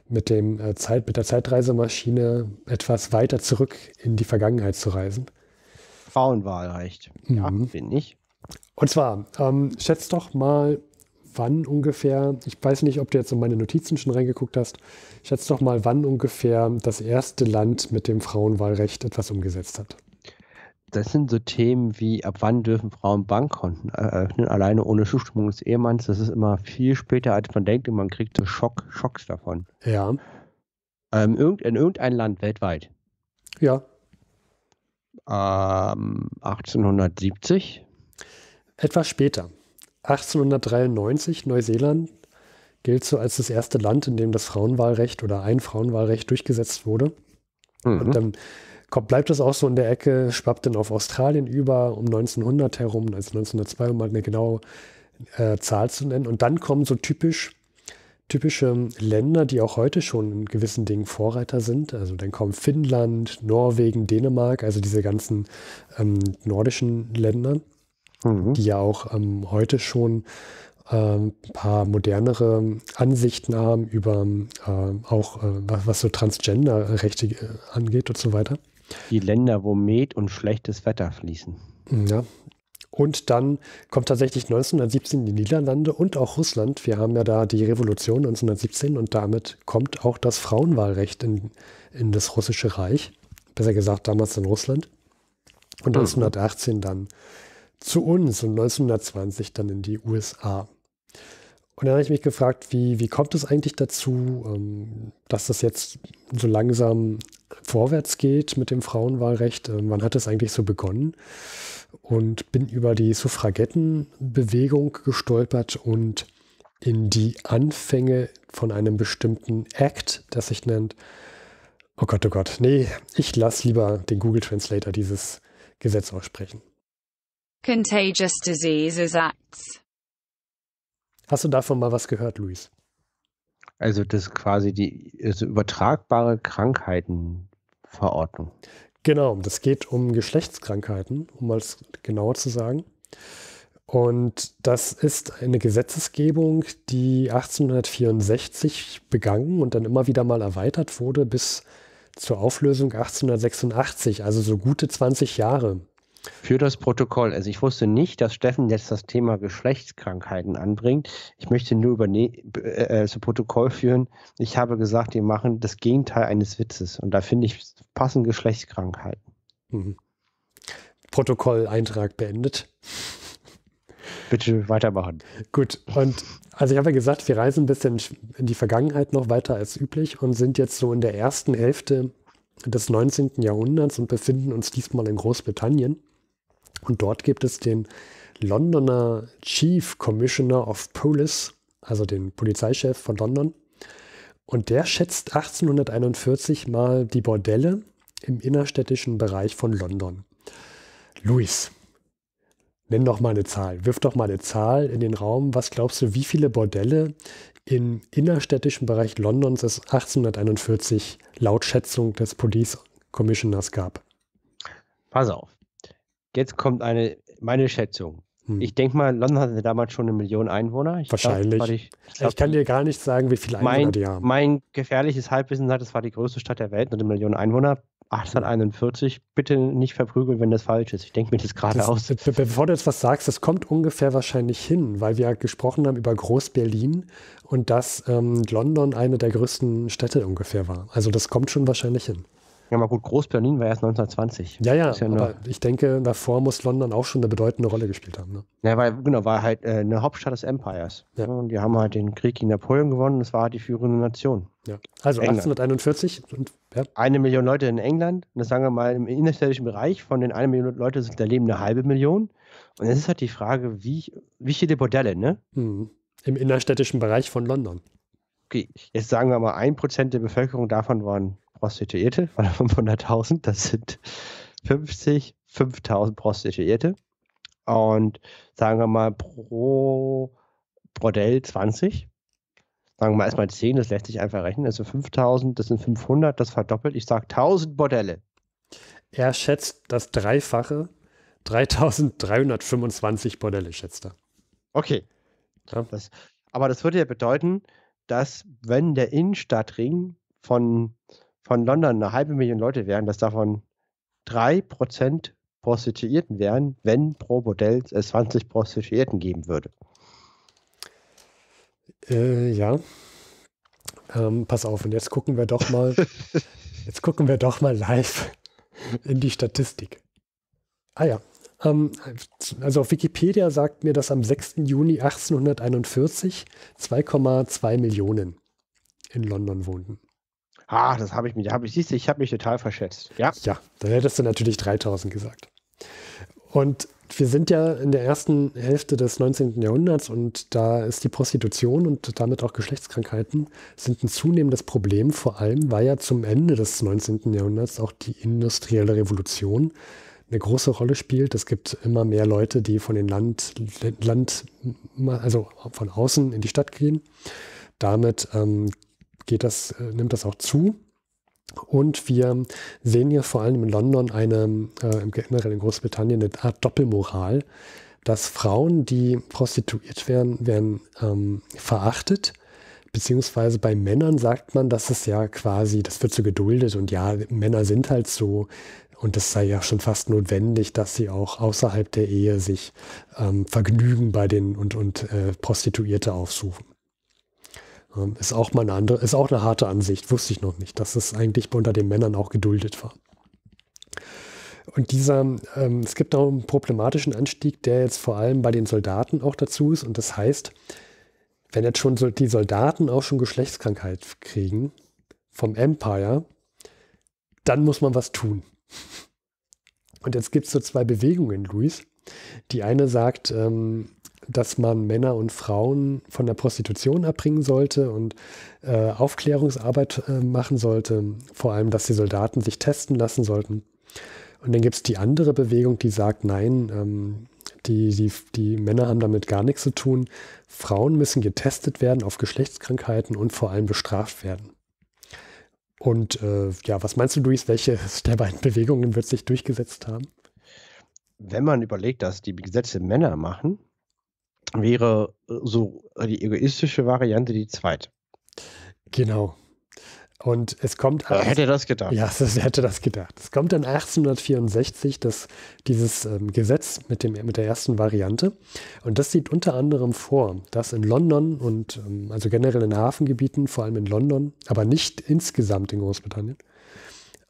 mit dem äh, Zeit, mit der Zeitreisemaschine etwas weiter zurück in die Vergangenheit zu reisen? Frauenwahlrecht. Ja, mhm. bin ich. Und zwar, ähm, schätzt doch mal, wann ungefähr, ich weiß nicht, ob du jetzt in meine Notizen schon reingeguckt hast, schätzt doch mal, wann ungefähr das erste Land mit dem Frauenwahlrecht etwas umgesetzt hat. Das sind so Themen wie, ab wann dürfen Frauen Bankkonten eröffnen, alleine ohne Zustimmung des Ehemanns. Das ist immer viel später, als man denkt und man kriegt so Schock, Schocks davon. Ja. Ähm, irgend, in irgendein Land weltweit. Ja. Ähm, 1870. Etwas später. 1893, Neuseeland gilt so als das erste Land, in dem das Frauenwahlrecht oder ein Frauenwahlrecht durchgesetzt wurde. Mhm. Und ähm, kommt, bleibt das auch so in der Ecke, schwappt dann auf Australien über, um 1900 herum, also 1902, um mal eine genaue äh, Zahl zu nennen. Und dann kommen so typisch typische ähm, Länder, die auch heute schon in gewissen Dingen Vorreiter sind. Also dann kommen Finnland, Norwegen, Dänemark, also diese ganzen ähm, nordischen Länder, mhm. die ja auch ähm, heute schon ein ähm, paar modernere Ansichten haben über ähm, äh, auch äh, was, was so Transgender-Rechte äh, angeht und so weiter. Die Länder, wo Met und schlechtes Wetter fließen. Ja. Und dann kommt tatsächlich 1917 die Niederlande und auch Russland. Wir haben ja da die Revolution 1917 und damit kommt auch das Frauenwahlrecht in, in das russische Reich. Besser gesagt, damals in Russland. Und 1918 hm. dann zu uns und 1920 dann in die USA. Und dann habe ich mich gefragt, wie, wie kommt es eigentlich dazu, ähm, dass das jetzt so langsam vorwärts geht mit dem Frauenwahlrecht. Äh, wann hat das eigentlich so begonnen? Und bin über die Suffragettenbewegung gestolpert und in die Anfänge von einem bestimmten Act, das sich nennt. Oh Gott, oh Gott, nee, ich lasse lieber den Google Translator dieses Gesetz aussprechen. Contagious Diseases Acts. Hast du davon mal was gehört, Luis? Also das ist quasi die ist also übertragbare Krankheitenverordnung. Genau, das geht um Geschlechtskrankheiten, um es genauer zu sagen. Und das ist eine Gesetzesgebung, die 1864 begangen und dann immer wieder mal erweitert wurde bis zur Auflösung 1886, also so gute 20 Jahre für das Protokoll. Also ich wusste nicht, dass Steffen jetzt das Thema Geschlechtskrankheiten anbringt. Ich möchte nur über ne-, äh, zu äh, Protokoll führen. Ich habe gesagt, wir machen das Gegenteil eines Witzes. Und da finde ich passen Geschlechtskrankheiten. Mhm. Protokolleintrag beendet. Bitte weitermachen. Gut, und also ich habe ja gesagt, wir reisen ein bisschen in die Vergangenheit noch weiter als üblich und sind jetzt so in der ersten Hälfte des 19. Jahrhunderts und befinden uns diesmal in Großbritannien. Und dort gibt es den Londoner Chief Commissioner of Police, also den Polizeichef von London. Und der schätzt 1841 mal die Bordelle im innerstädtischen Bereich von London. Luis, nenn doch mal eine Zahl, wirf doch mal eine Zahl in den Raum. Was glaubst du, wie viele Bordelle im innerstädtischen Bereich Londons es 1841 laut Schätzung des Police Commissioners gab? Pass auf, Jetzt kommt eine, meine Schätzung. Hm. Ich denke mal, London hatte damals schon eine Million Einwohner. Ich Wahrscheinlich. Glaub, ich, glaub, ich, kann dir gar nicht sagen, wie viele Einwohner mein, die haben. Mein gefährliches Halbwissen sagt, es war die größte Stadt der Welt mit einer Million Einwohner. 1841. Bitte nicht verprügeln, wenn das falsch ist. Ich denke mir das gerade aus. bevor du jetzt was sagst, das kommt ungefähr wahrscheinlich hin, weil wir gesprochen haben über Groß-Berlin und dass ähm, London eine der größten Städte ungefähr war. Also das kommt schon wahrscheinlich hin. Ja, mal gut, Groß-Berlin war erst 1920. Ja, ja, ja aber ich denke, davor muss London auch schon eine bedeutende Rolle gespielt haben. Ne? Ja, weil, genau, war halt äh, eine Hauptstadt des Empires. Ja. Und die haben halt den Krieg gegen Napoleon gewonnen, das war halt die führende Nation. Ja. Also England. 1841. Und, ja. Eine Million Leute in England, und das sagen wir mal im innerstädtischen Bereich, von den eine Million Leute sind da leben eine halbe Million. Und es ist halt die Frage, wie, wie viele Bordelle, ne? Mhm. Im innerstädtischen Bereich von London. Okay, jetzt sagen wir mal, ein Prozent der Bevölkerung davon waren Prostituierte, weil davon das sind 50, 5.000 Prostituierte und sagen wir mal pro Bordell 20. Sagen wir mal erstmal 10, das lässt sich einfach rechnen. Also 5000, das sind 500, das verdoppelt. Ich sage 1000 Bordelle. Er schätzt das Dreifache. 3325 Bordelle schätzt er. Okay. Ja. Das, aber das würde ja bedeuten, dass wenn der Innenstadtring von von London eine halbe Million Leute wären, dass davon 3% Prostituierten wären, wenn pro Bordell es 20 Prostituierten geben würde. Äh, ja. Ähm, pass auf, und jetzt gucken wir doch mal, jetzt gucken wir doch mal live in die Statistik. Ah ja. Ähm, also auf Wikipedia sagt mir, dass am 6. Juni 1841 2,2 Millionen in London wohnten. Ah, das habe ich mich, habe ich, siehst du, ich habe mich total verschätzt. Ja. Ja, dann hättest du natürlich 3000 gesagt. Und wir sind ja in der ersten Hälfte des 19. Jahrhunderts und da ist die Prostitution und damit auch Geschlechtskrankheiten sind ein zunehmendes Problem, vor allem weil ja zum Ende des 19. Jahrhunderts auch die industrielle Revolution eine große Rolle spielt. Es gibt immer mehr Leute, die von den Land, Land also von außen in die Stadt gehen. Damit ähm, geht das, äh, nimmt das auch zu. Und wir sehen hier vor allem in London eine, äh, generell in Großbritannien, eine Art Doppelmoral, dass Frauen, die prostituiert werden, werden ähm, verachtet. Beziehungsweise bei Männern sagt man, dass es ja quasi, das wird so geduldet und ja, Männer sind halt so und es sei ja schon fast notwendig, dass sie auch außerhalb der Ehe sich ähm, Vergnügen bei den und, und äh, Prostituierte aufsuchen. Ähm, ist auch mal eine andere, ist auch eine harte Ansicht, wusste ich noch nicht, dass es eigentlich unter den Männern auch geduldet war. Und dieser, ähm, es gibt auch einen problematischen Anstieg, der jetzt vor allem bei den Soldaten auch dazu ist. Und das heißt, wenn jetzt schon die Soldaten auch schon Geschlechtskrankheit kriegen vom Empire, dann muss man was tun. Und jetzt gibt es so zwei Bewegungen, Luis. Die eine sagt, ähm, dass man Männer und Frauen von der Prostitution abbringen sollte und äh, Aufklärungsarbeit äh, machen sollte. Vor allem, dass die Soldaten sich testen lassen sollten. Und dann gibt es die andere Bewegung, die sagt, nein, ähm, die, die, die Männer haben damit gar nichts zu tun. Frauen müssen getestet werden auf Geschlechtskrankheiten und vor allem bestraft werden. Und äh, ja, was meinst du, Luis, welche der beiden Bewegungen wird sich durchgesetzt haben? Wenn man überlegt, dass die Gesetze Männer machen, wäre äh, so äh, die egoistische Variante die zweite. Genau. Und es kommt. Wer hätte das gedacht? Ja, es hätte das gedacht. Es kommt dann 1864 dass dieses ähm, Gesetz mit, dem, mit der ersten Variante. Und das sieht unter anderem vor, dass in London und ähm, also generell in Hafengebieten, vor allem in London, aber nicht insgesamt in Großbritannien,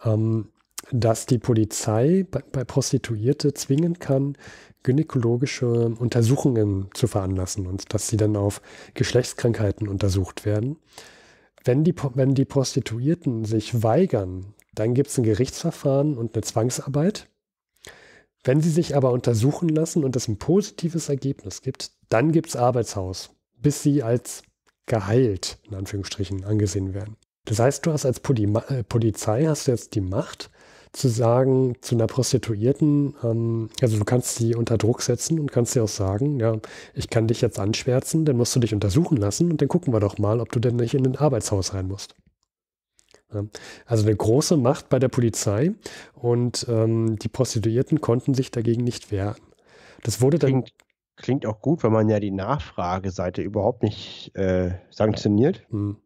ähm, dass die Polizei bei, bei Prostituierte zwingen kann, gynäkologische Untersuchungen zu veranlassen und dass sie dann auf Geschlechtskrankheiten untersucht werden. Wenn die, wenn die Prostituierten sich weigern, dann gibt es ein Gerichtsverfahren und eine Zwangsarbeit. Wenn sie sich aber untersuchen lassen und es ein positives Ergebnis gibt, dann gibt es Arbeitshaus, bis sie als geheilt, in Anführungsstrichen, angesehen werden. Das heißt, du hast als Poli äh, Polizei hast du jetzt die Macht, zu sagen, zu einer Prostituierten, ähm, also du kannst sie unter Druck setzen und kannst ihr auch sagen, ja, ich kann dich jetzt anschwärzen, dann musst du dich untersuchen lassen und dann gucken wir doch mal, ob du denn nicht in ein Arbeitshaus rein musst. Ja, also eine große Macht bei der Polizei und ähm, die Prostituierten konnten sich dagegen nicht wehren. Das wurde dann. Klingt, klingt auch gut, wenn man ja die Nachfrageseite überhaupt nicht äh, sanktioniert. Hm.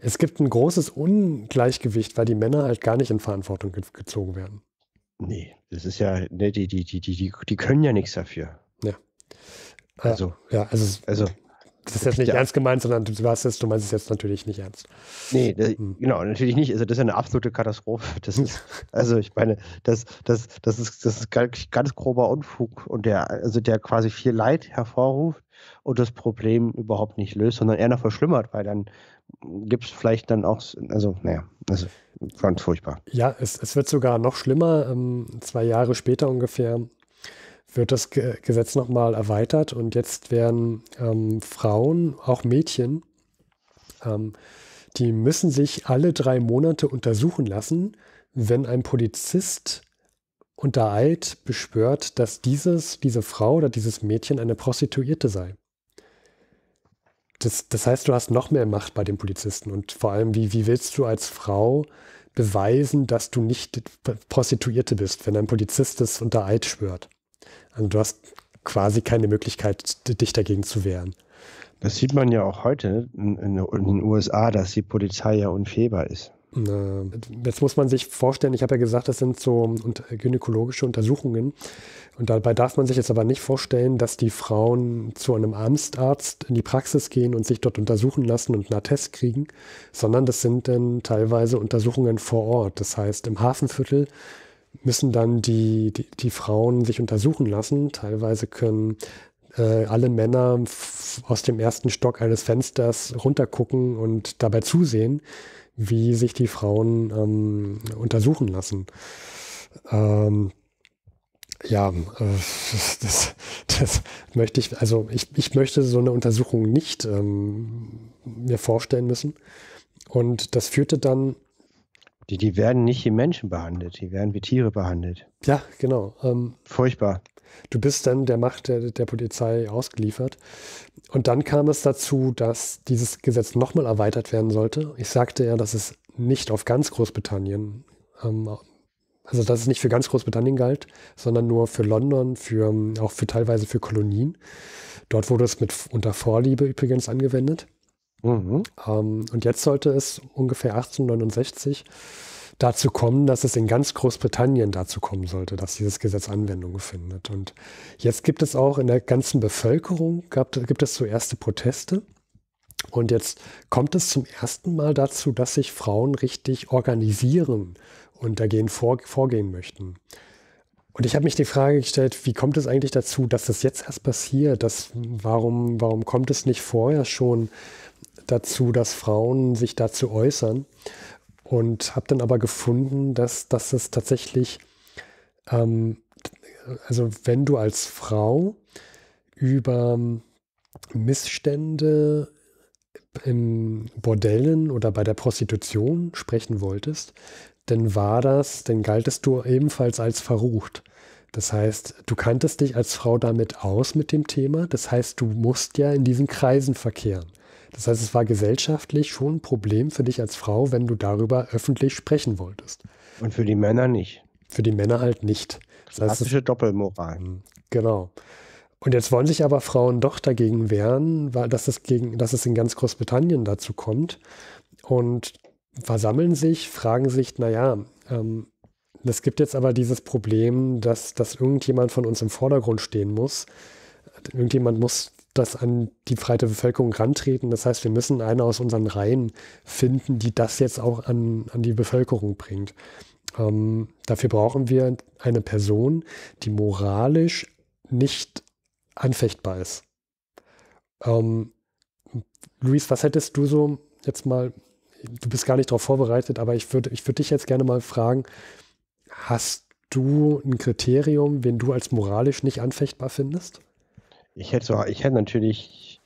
Es gibt ein großes Ungleichgewicht, weil die Männer halt gar nicht in Verantwortung ge gezogen werden. Nee, das ist ja, nee, die, die, die, die, die können ja nichts dafür. Ja. Also, ja, also, also das ist jetzt nicht ja. ernst gemeint, sondern du, hast jetzt, du meinst es jetzt natürlich nicht ernst. Nee, das, hm. genau, natürlich nicht. Also das ist eine absolute Katastrophe. Das ist, also ich meine, das, das, das ist, das ist ganz, ganz grober Unfug und der, also der quasi viel Leid hervorruft und das Problem überhaupt nicht löst, sondern eher noch verschlimmert, weil dann gibt es vielleicht dann auch, also naja, also ganz furchtbar. Ja, es, es wird sogar noch schlimmer. Ähm, zwei Jahre später ungefähr wird das Gesetz nochmal erweitert und jetzt werden ähm, Frauen, auch Mädchen, ähm, die müssen sich alle drei Monate untersuchen lassen, wenn ein Polizist unter Eid beschwört, dass dieses, diese Frau oder dieses Mädchen eine Prostituierte sei. Das, das heißt, du hast noch mehr Macht bei den Polizisten und vor allem, wie, wie willst du als Frau beweisen, dass du nicht Prostituierte bist, wenn ein Polizist es unter Eid schwört? Also du hast quasi keine Möglichkeit, dich dagegen zu wehren. Das sieht man ja auch heute in, in, in den USA, dass die Polizei ja unfehlbar ist. Jetzt ne, muss man sich vorstellen, ich habe ja gesagt, das sind so gynäkologische Untersuchungen. Und dabei darf man sich jetzt aber nicht vorstellen, dass die Frauen zu einem Amtsarzt in die Praxis gehen und sich dort untersuchen lassen und einen Attest kriegen, sondern das sind dann teilweise Untersuchungen vor Ort. Das heißt, im Hafenviertel müssen dann die, die, die Frauen sich untersuchen lassen. Teilweise können äh, alle Männer aus dem ersten Stock eines Fensters runtergucken und dabei zusehen, wie sich die Frauen ähm, untersuchen lassen. Ähm, ja, äh, das, das, möchte ich, also ich, ich möchte so eine Untersuchung nicht ähm, mir vorstellen müssen. Und das führte dann. Die, die werden nicht wie Menschen behandelt, die werden wie Tiere behandelt. Ja, genau. Ähm, Furchtbar. Du bist dann der Macht der, der Polizei ausgeliefert. Und dann kam es dazu, dass dieses Gesetz nochmal erweitert werden sollte. Ich sagte ja, dass es nicht auf ganz Großbritannien, ähm, also dass es nicht für ganz Großbritannien galt, sondern nur für London, für, auch für teilweise für Kolonien. Dort wurde es mit unter Vorliebe übrigens angewendet. Mhm. Ähm, und jetzt sollte es ungefähr 1869 dazu kommen, dass es in ganz Großbritannien dazu kommen sollte, dass dieses Gesetz Anwendung findet. Und jetzt gibt es auch in der ganzen Bevölkerung, gab, gibt es so erste Proteste. Und jetzt kommt es zum ersten Mal dazu, dass sich Frauen richtig organisieren und dagegen vor, vorgehen möchten. Und ich habe mich die Frage gestellt, wie kommt es eigentlich dazu, dass das jetzt erst passiert? Dass, warum, warum kommt es nicht vorher schon dazu, dass Frauen sich dazu äußern? und habe dann aber gefunden, dass, dass es tatsächlich, ähm, also wenn du als Frau über ähm, Missstände in Bordellen oder bei der Prostitution sprechen wolltest, dann war das, dann galtest du ebenfalls als verrucht. Das heißt, du kanntest dich als Frau damit aus mit dem Thema. Das heißt, du musst ja in diesen Kreisen verkehren. Das heißt, es war gesellschaftlich schon ein Problem für dich als Frau, wenn du darüber öffentlich sprechen wolltest. Und für die Männer nicht. Für die Männer halt nicht. Das heißt, Klassische Doppelmoral. Mhm, genau. Und jetzt wollen sich aber Frauen doch dagegen wehren, weil dass es, gegen, dass es in ganz Großbritannien dazu kommt. Und versammeln sich, fragen sich, naja, ähm, es gibt jetzt aber dieses Problem, dass, dass irgendjemand von uns im Vordergrund stehen muss. Irgendjemand muss das an die breite Bevölkerung rantreten. Das heißt, wir müssen eine aus unseren Reihen finden, die das jetzt auch an, an die Bevölkerung bringt. Ähm, dafür brauchen wir eine Person, die moralisch nicht anfechtbar ist. Ähm, Luis, was hättest du so jetzt mal, du bist gar nicht darauf vorbereitet, aber ich würde ich würd dich jetzt gerne mal fragen, hast du ein Kriterium, wen du als moralisch nicht anfechtbar findest? Ich hätte, so, ich hätte natürlich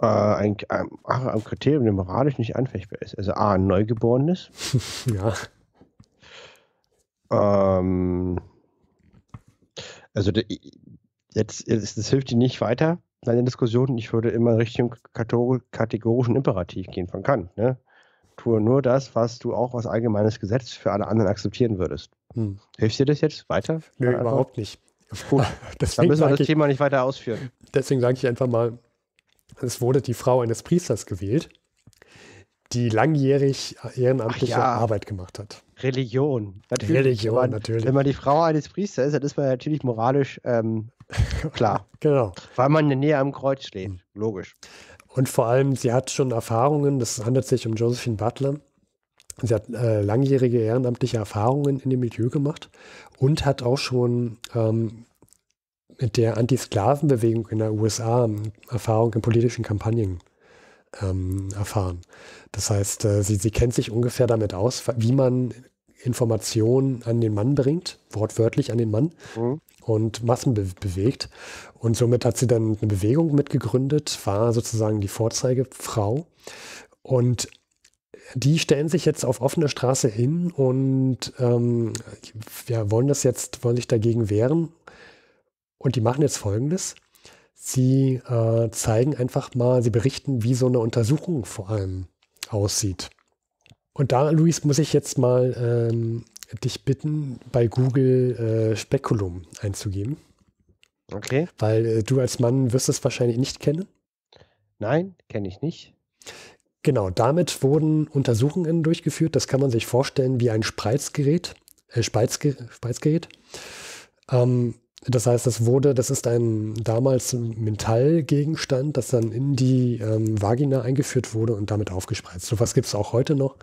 äh, ein, ein, ein Kriterium, der moralisch nicht anfechtbar ist. Also A, ein Neugeborenes. ja. Ähm, also jetzt, jetzt, das hilft dir nicht weiter in der Diskussion. Ich würde immer Richtung kategorischen Imperativ gehen von Kant. Ne? Tue nur das, was du auch als allgemeines Gesetz für alle anderen akzeptieren würdest. Hm. Hilft dir das jetzt weiter? Nö, überhaupt nicht. Gut, ah, da müssen wir das ich, Thema nicht weiter ausführen. Deswegen sage ich einfach mal, es wurde die Frau eines Priesters gewählt, die langjährig ehrenamtliche ja. Arbeit gemacht hat. Religion. Natürlich. Religion, wenn man, natürlich. Wenn man die Frau eines Priesters ist, dann ist man natürlich moralisch ähm, klar. genau. Weil man in der Nähe am Kreuz steht. Hm. Logisch. Und vor allem, sie hat schon Erfahrungen, das handelt sich um Josephine Butler, Sie hat äh, langjährige ehrenamtliche Erfahrungen in dem Milieu gemacht und hat auch schon ähm, mit der Anti-Sklaven-Bewegung in der USA ähm, Erfahrung in politischen Kampagnen ähm, erfahren. Das heißt, äh, sie, sie kennt sich ungefähr damit aus, wie man Informationen an den Mann bringt, wortwörtlich an den Mann mhm. und Massen be bewegt. Und somit hat sie dann eine Bewegung mitgegründet, war sozusagen die Vorzeigefrau und die stellen sich jetzt auf offene Straße hin und ähm, ja, wollen das jetzt, wollen sich dagegen wehren. Und die machen jetzt folgendes. Sie äh, zeigen einfach mal, sie berichten, wie so eine Untersuchung vor allem aussieht. Und da, Luis, muss ich jetzt mal ähm, dich bitten, bei Google äh, Speculum einzugeben. Okay. Weil äh, du als Mann wirst es wahrscheinlich nicht kennen. Nein, kenne ich nicht. Genau, damit wurden Untersuchungen durchgeführt. Das kann man sich vorstellen wie ein Spreizgerät. Äh, Speizge Spreizgerät. Ähm, das heißt, das wurde, das ist ein damals Metallgegenstand, das dann in die ähm, Vagina eingeführt wurde und damit aufgespreizt. So was gibt es auch heute noch.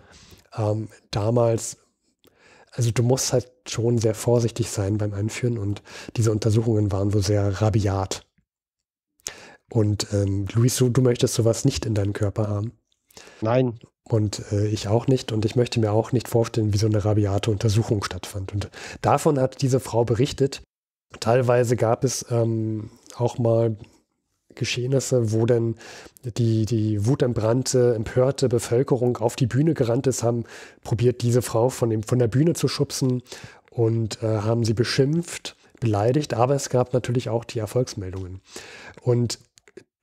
Ähm, damals, also du musst halt schon sehr vorsichtig sein beim Einführen und diese Untersuchungen waren so sehr rabiat. Und ähm, Luis, du, du möchtest sowas nicht in deinen Körper haben. Nein. Und äh, ich auch nicht. Und ich möchte mir auch nicht vorstellen, wie so eine rabiate Untersuchung stattfand. Und davon hat diese Frau berichtet. Teilweise gab es ähm, auch mal Geschehnisse, wo dann die, die wutentbrannte, empörte Bevölkerung auf die Bühne gerannt ist, haben probiert, diese Frau von, dem, von der Bühne zu schubsen und äh, haben sie beschimpft, beleidigt. Aber es gab natürlich auch die Erfolgsmeldungen. Und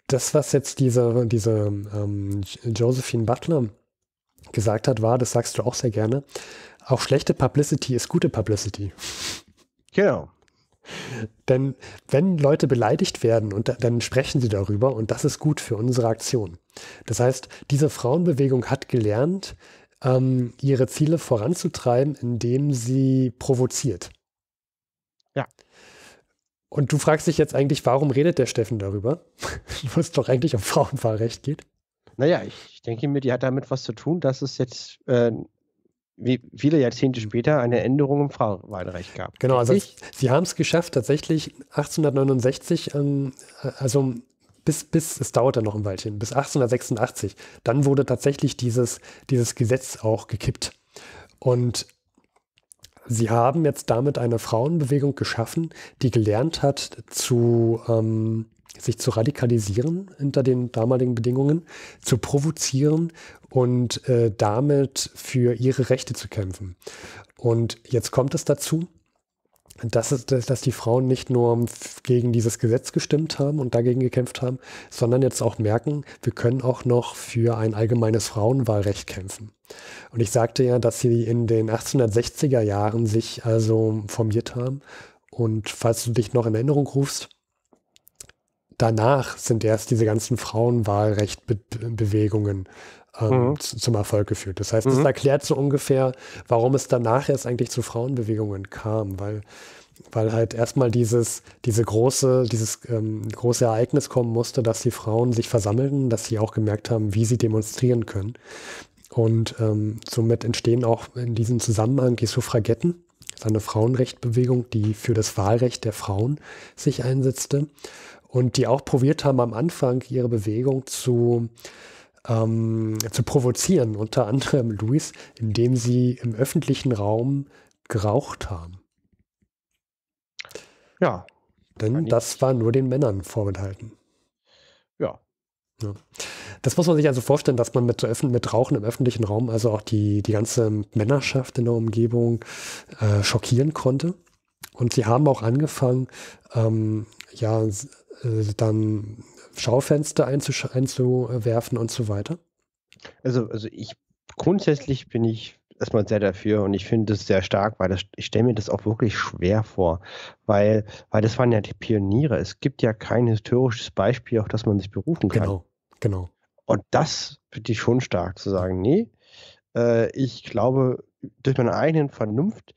das, was jetzt diese, diese ähm, Josephine Butler gesagt hat, war, das sagst du auch sehr gerne, auch schlechte Publicity ist gute Publicity. Genau. Denn wenn Leute beleidigt werden, und da, dann sprechen sie darüber und das ist gut für unsere Aktion. Das heißt, diese Frauenbewegung hat gelernt, ähm, ihre Ziele voranzutreiben, indem sie provoziert. Ja. Und du fragst dich jetzt eigentlich, warum redet der Steffen darüber? Wo es doch eigentlich um Frauenwahlrecht geht. Naja, ich denke mir, die hat damit was zu tun, dass es jetzt äh, wie viele Jahrzehnte später eine Änderung im Frauenwahlrecht gab. Genau, also ich, sie haben es geschafft, tatsächlich 1869, ähm, äh, also bis, bis, es dauerte noch ein Weilchen, bis 1886, dann wurde tatsächlich dieses, dieses Gesetz auch gekippt. Und Sie haben jetzt damit eine Frauenbewegung geschaffen, die gelernt hat, zu, ähm, sich zu radikalisieren hinter den damaligen Bedingungen, zu provozieren und äh, damit für ihre Rechte zu kämpfen. Und jetzt kommt es dazu, dass, es, dass die Frauen nicht nur gegen dieses Gesetz gestimmt haben und dagegen gekämpft haben, sondern jetzt auch merken, wir können auch noch für ein allgemeines Frauenwahlrecht kämpfen. Und ich sagte ja, dass sie in den 1860er Jahren sich also formiert haben. Und falls du dich noch in Erinnerung rufst, danach sind erst diese ganzen Frauenwahlrechtbewegungen ähm, mhm. zum Erfolg geführt. Das heißt, das mhm. erklärt so ungefähr, warum es danach erst eigentlich zu Frauenbewegungen kam, weil weil halt erstmal dieses, diese große, dieses ähm, große Ereignis kommen musste, dass die Frauen sich versammelten, dass sie auch gemerkt haben, wie sie demonstrieren können. Und ähm, somit entstehen auch in diesem Zusammenhang die Suffragetten, eine Frauenrechtbewegung, die für das Wahlrecht der Frauen sich einsetzte und die auch probiert haben, am Anfang ihre Bewegung zu ähm, zu provozieren, unter anderem Luis, indem sie im öffentlichen Raum geraucht haben. Ja. Denn das war nur den Männern vorbehalten. Ja. ja. Das muss man sich also vorstellen, dass man mit, mit Rauchen im öffentlichen Raum also auch die, die ganze Männerschaft in der Umgebung äh, schockieren konnte. Und sie haben auch angefangen, ähm, ja, äh, dann Schaufenster einzuwerfen und so weiter? Also, also ich grundsätzlich bin ich erstmal sehr dafür und ich finde es sehr stark, weil das, ich stelle mir das auch wirklich schwer vor, weil, weil das waren ja die Pioniere. Es gibt ja kein historisches Beispiel, auf das man sich berufen kann. Genau, genau. Und das finde ich schon stark zu sagen, nee, äh, ich glaube durch meine eigene Vernunft,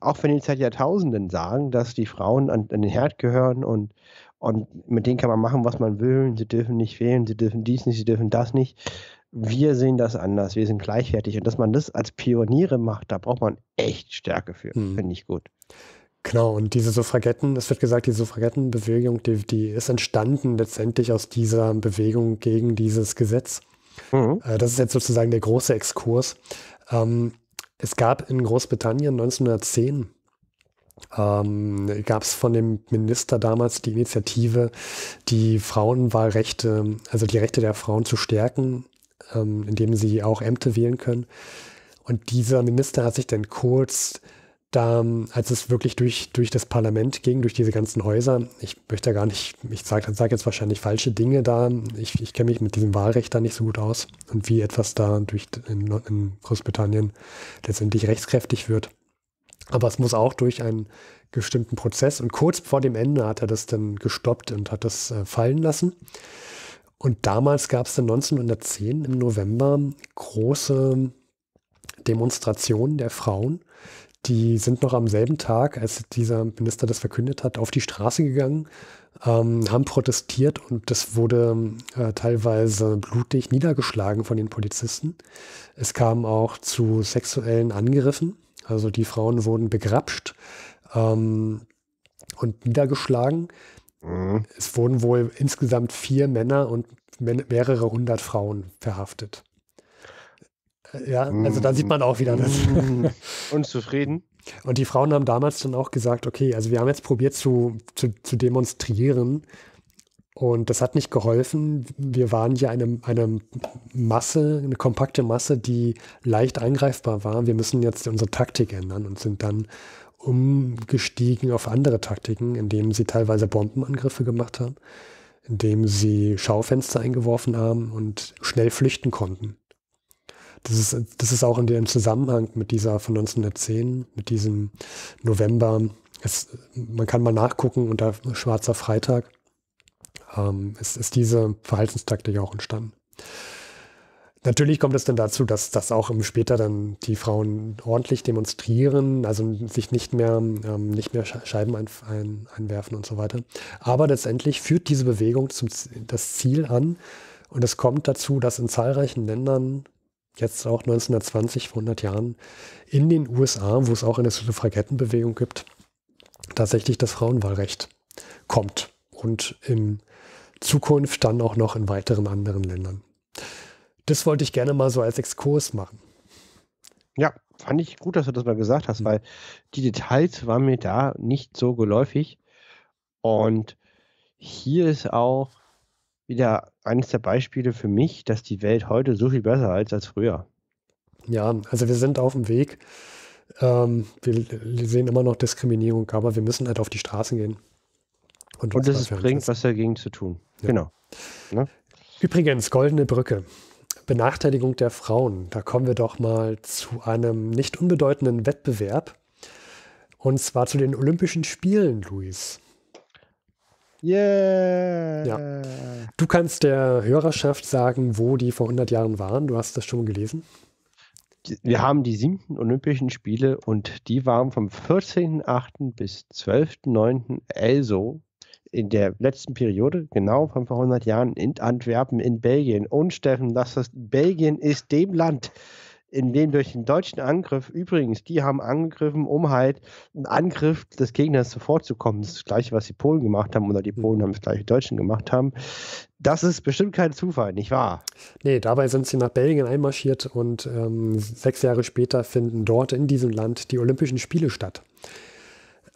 auch wenn die seit Jahrtausenden sagen, dass die Frauen an, an den Herd gehören und und mit denen kann man machen, was man will. Sie dürfen nicht wählen, sie dürfen dies nicht, sie dürfen das nicht. Wir sehen das anders, wir sind gleichwertig. Und dass man das als Pioniere macht, da braucht man echt Stärke für, mhm. finde ich gut. Genau, und diese Suffragetten, es wird gesagt, die Suffragettenbewegung, die, die ist entstanden letztendlich aus dieser Bewegung gegen dieses Gesetz. Mhm. Äh, das ist jetzt sozusagen der große Exkurs. Ähm, es gab in Großbritannien 1910 ähm, gab es von dem Minister damals die Initiative, die Frauenwahlrechte, also die Rechte der Frauen zu stärken, ähm, indem sie auch Ämter wählen können. Und dieser Minister hat sich dann kurz da, als es wirklich durch, durch das Parlament ging, durch diese ganzen Häuser, ich möchte gar nicht, ich sage sag jetzt wahrscheinlich falsche Dinge da, ich, ich kenne mich mit diesem Wahlrecht da nicht so gut aus und wie etwas da durch in, in Großbritannien letztendlich rechtskräftig wird. Aber es muss auch durch einen bestimmten Prozess. Und kurz vor dem Ende hat er das dann gestoppt und hat das äh, fallen lassen. Und damals gab es dann 1910 im November große Demonstrationen der Frauen. Die sind noch am selben Tag, als dieser Minister das verkündet hat, auf die Straße gegangen, ähm, haben protestiert und das wurde äh, teilweise blutig niedergeschlagen von den Polizisten. Es kam auch zu sexuellen Angriffen also die Frauen wurden begrapscht ähm, und niedergeschlagen. Mhm. Es wurden wohl insgesamt vier Männer und mehrere hundert Frauen verhaftet. Äh, ja, also da sieht man auch wieder das. Mhm. Unzufrieden. Und die Frauen haben damals dann auch gesagt, okay, also wir haben jetzt probiert zu, zu, zu demonstrieren, und das hat nicht geholfen. Wir waren hier eine, eine Masse, eine kompakte Masse, die leicht angreifbar war. Wir müssen jetzt unsere Taktik ändern und sind dann umgestiegen auf andere Taktiken, indem sie teilweise Bombenangriffe gemacht haben, indem sie Schaufenster eingeworfen haben und schnell flüchten konnten. Das ist, das ist auch in dem Zusammenhang mit dieser von 1910, mit diesem November. Es, man kann mal nachgucken unter Schwarzer Freitag ähm, ist, ist diese Verhaltenstaktik auch entstanden. Natürlich kommt es dann dazu, dass das auch im später dann die Frauen ordentlich demonstrieren, also sich nicht mehr, ähm, nicht mehr Scheiben ein, ein, einwerfen und so weiter. Aber letztendlich führt diese Bewegung zum, das Ziel an und es kommt dazu, dass in zahlreichen Ländern, jetzt auch 1920, vor 100 Jahren, in den USA, wo es auch eine Suffragettenbewegung gibt, tatsächlich das Frauenwahlrecht kommt und im Zukunft dann auch noch in weiteren anderen Ländern. Das wollte ich gerne mal so als Exkurs machen. Ja, fand ich gut, dass du das mal gesagt hast, mhm. weil die Details waren mir da nicht so geläufig. Und hier ist auch wieder eines der Beispiele für mich, dass die Welt heute so viel besser ist als früher. Ja, also wir sind auf dem Weg. Ähm, wir sehen immer noch Diskriminierung, aber wir müssen halt auf die Straßen gehen. Und, und das bringt was dagegen zu tun. Ja. Genau. Ne? Übrigens, Goldene Brücke. Benachteiligung der Frauen. Da kommen wir doch mal zu einem nicht unbedeutenden Wettbewerb. Und zwar zu den Olympischen Spielen, Luis. Yeah! Ja. Du kannst der Hörerschaft sagen, wo die vor 100 Jahren waren. Du hast das schon gelesen. Wir haben die siebten Olympischen Spiele und die waren vom 14.08. bis 12.09. also in der letzten Periode, genau vor 100 Jahren, in Antwerpen in Belgien. Und Steffen, das heißt, Belgien ist dem Land, in dem durch den deutschen Angriff, übrigens, die haben angegriffen, um halt einen Angriff des Gegners zuvorzukommen. Das, das gleiche, was die Polen gemacht haben, oder die hm. Polen haben das gleiche die Deutschen gemacht haben. Das ist bestimmt kein Zufall, nicht wahr? Nee, dabei sind sie nach Belgien einmarschiert und ähm, sechs Jahre später finden dort in diesem Land die Olympischen Spiele statt.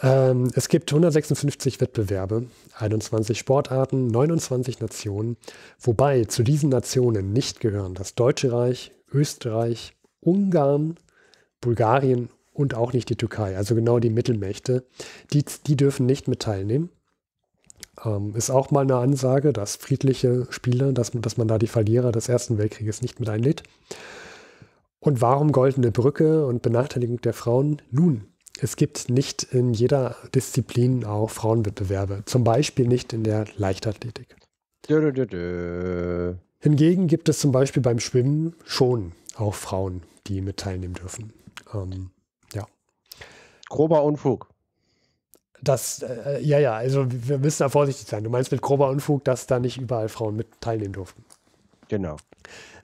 Ähm, es gibt 156 Wettbewerbe, 21 Sportarten, 29 Nationen, wobei zu diesen Nationen nicht gehören das Deutsche Reich, Österreich, Ungarn, Bulgarien und auch nicht die Türkei, also genau die Mittelmächte. Die, die dürfen nicht mit teilnehmen. Ähm, ist auch mal eine Ansage, dass friedliche Spiele, dass, dass man da die Verlierer des Ersten Weltkrieges nicht mit einlädt. Und warum goldene Brücke und Benachteiligung der Frauen? Nun, es gibt nicht in jeder Disziplin auch Frauenwettbewerbe, zum Beispiel nicht in der Leichtathletik. Dö, dö, dö. Hingegen gibt es zum Beispiel beim Schwimmen schon auch Frauen, die mit teilnehmen dürfen. Ähm, ja. Grober Unfug. Das, äh, ja, ja, also wir müssen da vorsichtig sein. Du meinst mit grober Unfug, dass da nicht überall Frauen mit teilnehmen durften. Genau.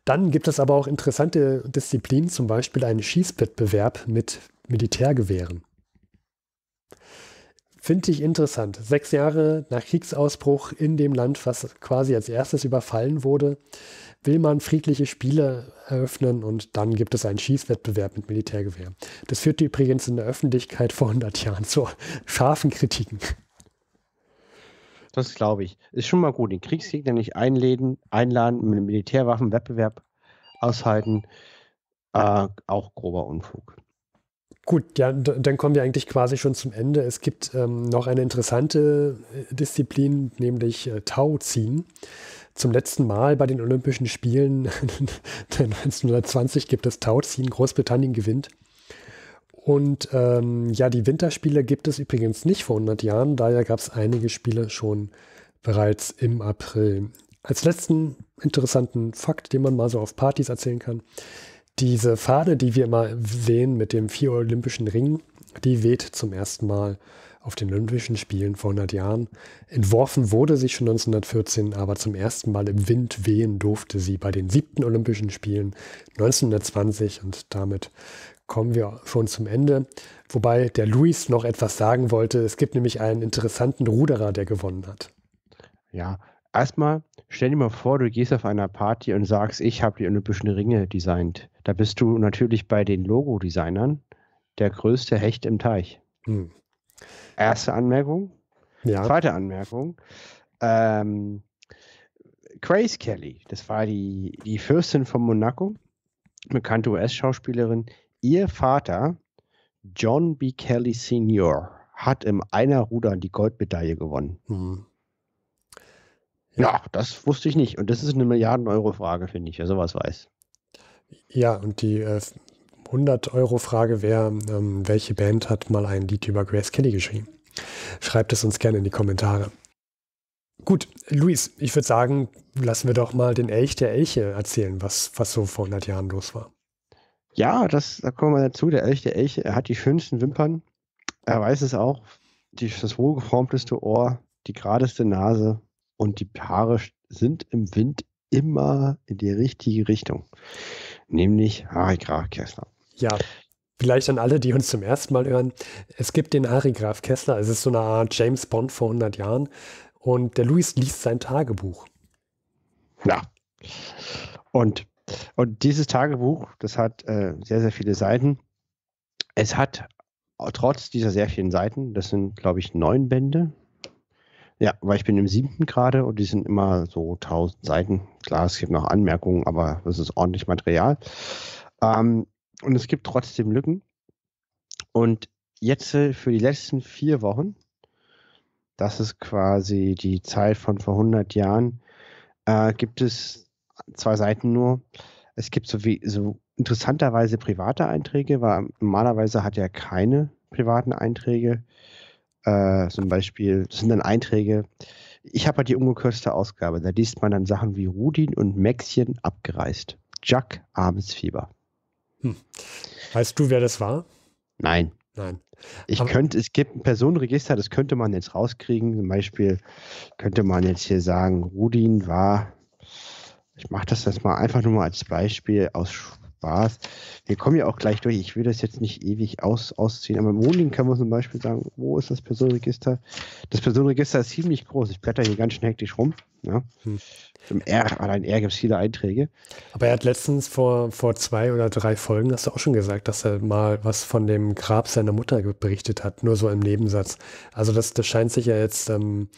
Dann gibt es aber auch interessante Disziplinen, zum Beispiel einen Schießwettbewerb mit Militärgewehren. Finde ich interessant. Sechs Jahre nach Kriegsausbruch in dem Land, was quasi als erstes überfallen wurde, will man friedliche Spiele eröffnen und dann gibt es einen Schießwettbewerb mit Militärgewehr. Das führte übrigens in der Öffentlichkeit vor 100 Jahren zu scharfen Kritiken. Das glaube ich. Ist schon mal gut. Den Kriegsgegner nicht einladen, einladen mit einem Militärwaffenwettbewerb aushalten. Äh, auch grober Unfug. Gut, ja, dann kommen wir eigentlich quasi schon zum Ende. Es gibt ähm, noch eine interessante äh, Disziplin, nämlich äh, Tauziehen. Zum letzten Mal bei den Olympischen Spielen 1920 gibt es Tauziehen. Großbritannien gewinnt. Und ähm, ja, die Winterspiele gibt es übrigens nicht vor 100 Jahren. Daher gab es einige Spiele schon bereits im April. Als letzten interessanten Fakt, den man mal so auf Partys erzählen kann, diese Fahne, die wir mal sehen mit dem vier olympischen Ring, die weht zum ersten Mal auf den Olympischen Spielen vor 100 Jahren. Entworfen wurde sie schon 1914, aber zum ersten Mal im Wind wehen durfte sie bei den siebten Olympischen Spielen 1920 und damit kommen wir schon zum Ende. Wobei der Luis noch etwas sagen wollte. Es gibt nämlich einen interessanten Ruderer, der gewonnen hat. Ja, erstmal stell dir mal vor, du gehst auf einer Party und sagst, ich habe die Olympischen Ringe designt. Da bist du natürlich bei den Logo-Designern der größte Hecht im Teich. Hm. Erste Anmerkung. Ja. Zweite Anmerkung. Ähm, Grace Kelly, das war die, die Fürstin von Monaco, bekannte US-Schauspielerin. Ihr Vater, John B. Kelly Sr., hat im Einerrudern die Goldmedaille gewonnen. Hm. Ja, das wusste ich nicht. Und das ist eine Milliarden-Euro-Frage, finde ich, wer sowas weiß. Ja, und die äh, 100-Euro-Frage wäre, ähm, welche Band hat mal ein Lied über Grace Kelly geschrieben? Schreibt es uns gerne in die Kommentare. Gut, Luis, ich würde sagen, lassen wir doch mal den Elch der Elche erzählen, was, was so vor 100 Jahren los war. Ja, das, da kommen wir dazu. Der Elch der Elche, er hat die schönsten Wimpern. Er weiß es auch. Die, das wohlgeformteste Ohr, die geradeste Nase, und die Paare sind im Wind immer in die richtige Richtung, nämlich Harry Graf Kessler. Ja, vielleicht an alle, die uns zum ersten Mal hören. Es gibt den Harry Graf Kessler, es ist so eine Art James Bond vor 100 Jahren und der Louis liest sein Tagebuch. Ja. Und, und dieses Tagebuch, das hat äh, sehr, sehr viele Seiten. Es hat trotz dieser sehr vielen Seiten, das sind, glaube ich, neun Bände, ja, weil ich bin im siebten gerade und die sind immer so 1000 Seiten. Klar, es gibt noch Anmerkungen, aber das ist ordentlich Material. Ähm, und es gibt trotzdem Lücken. Und jetzt äh, für die letzten vier Wochen, das ist quasi die Zeit von vor 100 Jahren, äh, gibt es zwei Seiten nur. Es gibt so, wie, so interessanterweise private Einträge, weil normalerweise hat er keine privaten Einträge. Äh, zum Beispiel, das sind dann Einträge. Ich habe halt die ungekürzte Ausgabe. Da liest man dann Sachen wie Rudin und Maxchen abgereist. Jack Abendsfieber. Hm. Weißt du, wer das war? Nein. Nein. Ich Aber könnte, es gibt ein Personenregister, das könnte man jetzt rauskriegen. Zum Beispiel könnte man jetzt hier sagen, Rudin war, ich mache das jetzt mal einfach nur mal als Beispiel, aus Spaß. Wir kommen ja auch gleich durch. Ich will das jetzt nicht ewig aus, ausziehen. Aber im Wohnling kann man zum Beispiel sagen, wo ist das Personenregister? Das Personenregister ist ziemlich groß. Ich blätter hier ganz schön hektisch rum. Ja. Hm. Im R, allein R gibt es viele Einträge. Aber er hat letztens vor, vor zwei oder drei Folgen, hast du auch schon gesagt, dass er mal was von dem Grab seiner Mutter berichtet hat. Nur so im Nebensatz. Also das, das scheint sich ja jetzt... Ähm,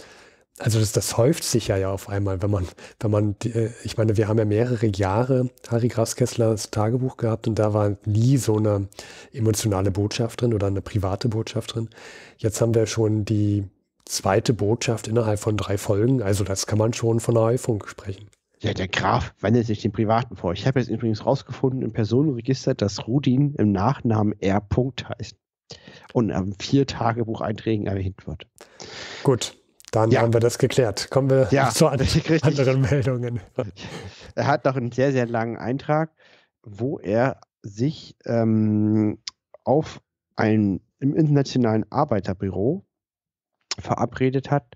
also das, das häuft sich ja, ja auf einmal, wenn man, wenn man, äh, ich meine, wir haben ja mehrere Jahre Harry Grafskesslers Tagebuch gehabt und da war nie so eine emotionale Botschaft drin oder eine private Botschaft drin. Jetzt haben wir schon die zweite Botschaft innerhalb von drei Folgen, also das kann man schon von einer Häufung sprechen. Ja, der Graf wendet sich dem Privaten vor. Ich habe jetzt übrigens rausgefunden im Personenregister, dass Rudin im Nachnamen R. -Punkt heißt und am vier Tagebucheinträgen erwähnt wird. Gut, dann ja. haben wir das geklärt. Kommen wir ja, zu an anderen Meldungen. Er hat noch einen sehr, sehr langen Eintrag, wo er sich ähm, auf ein, im internationalen Arbeiterbüro verabredet hat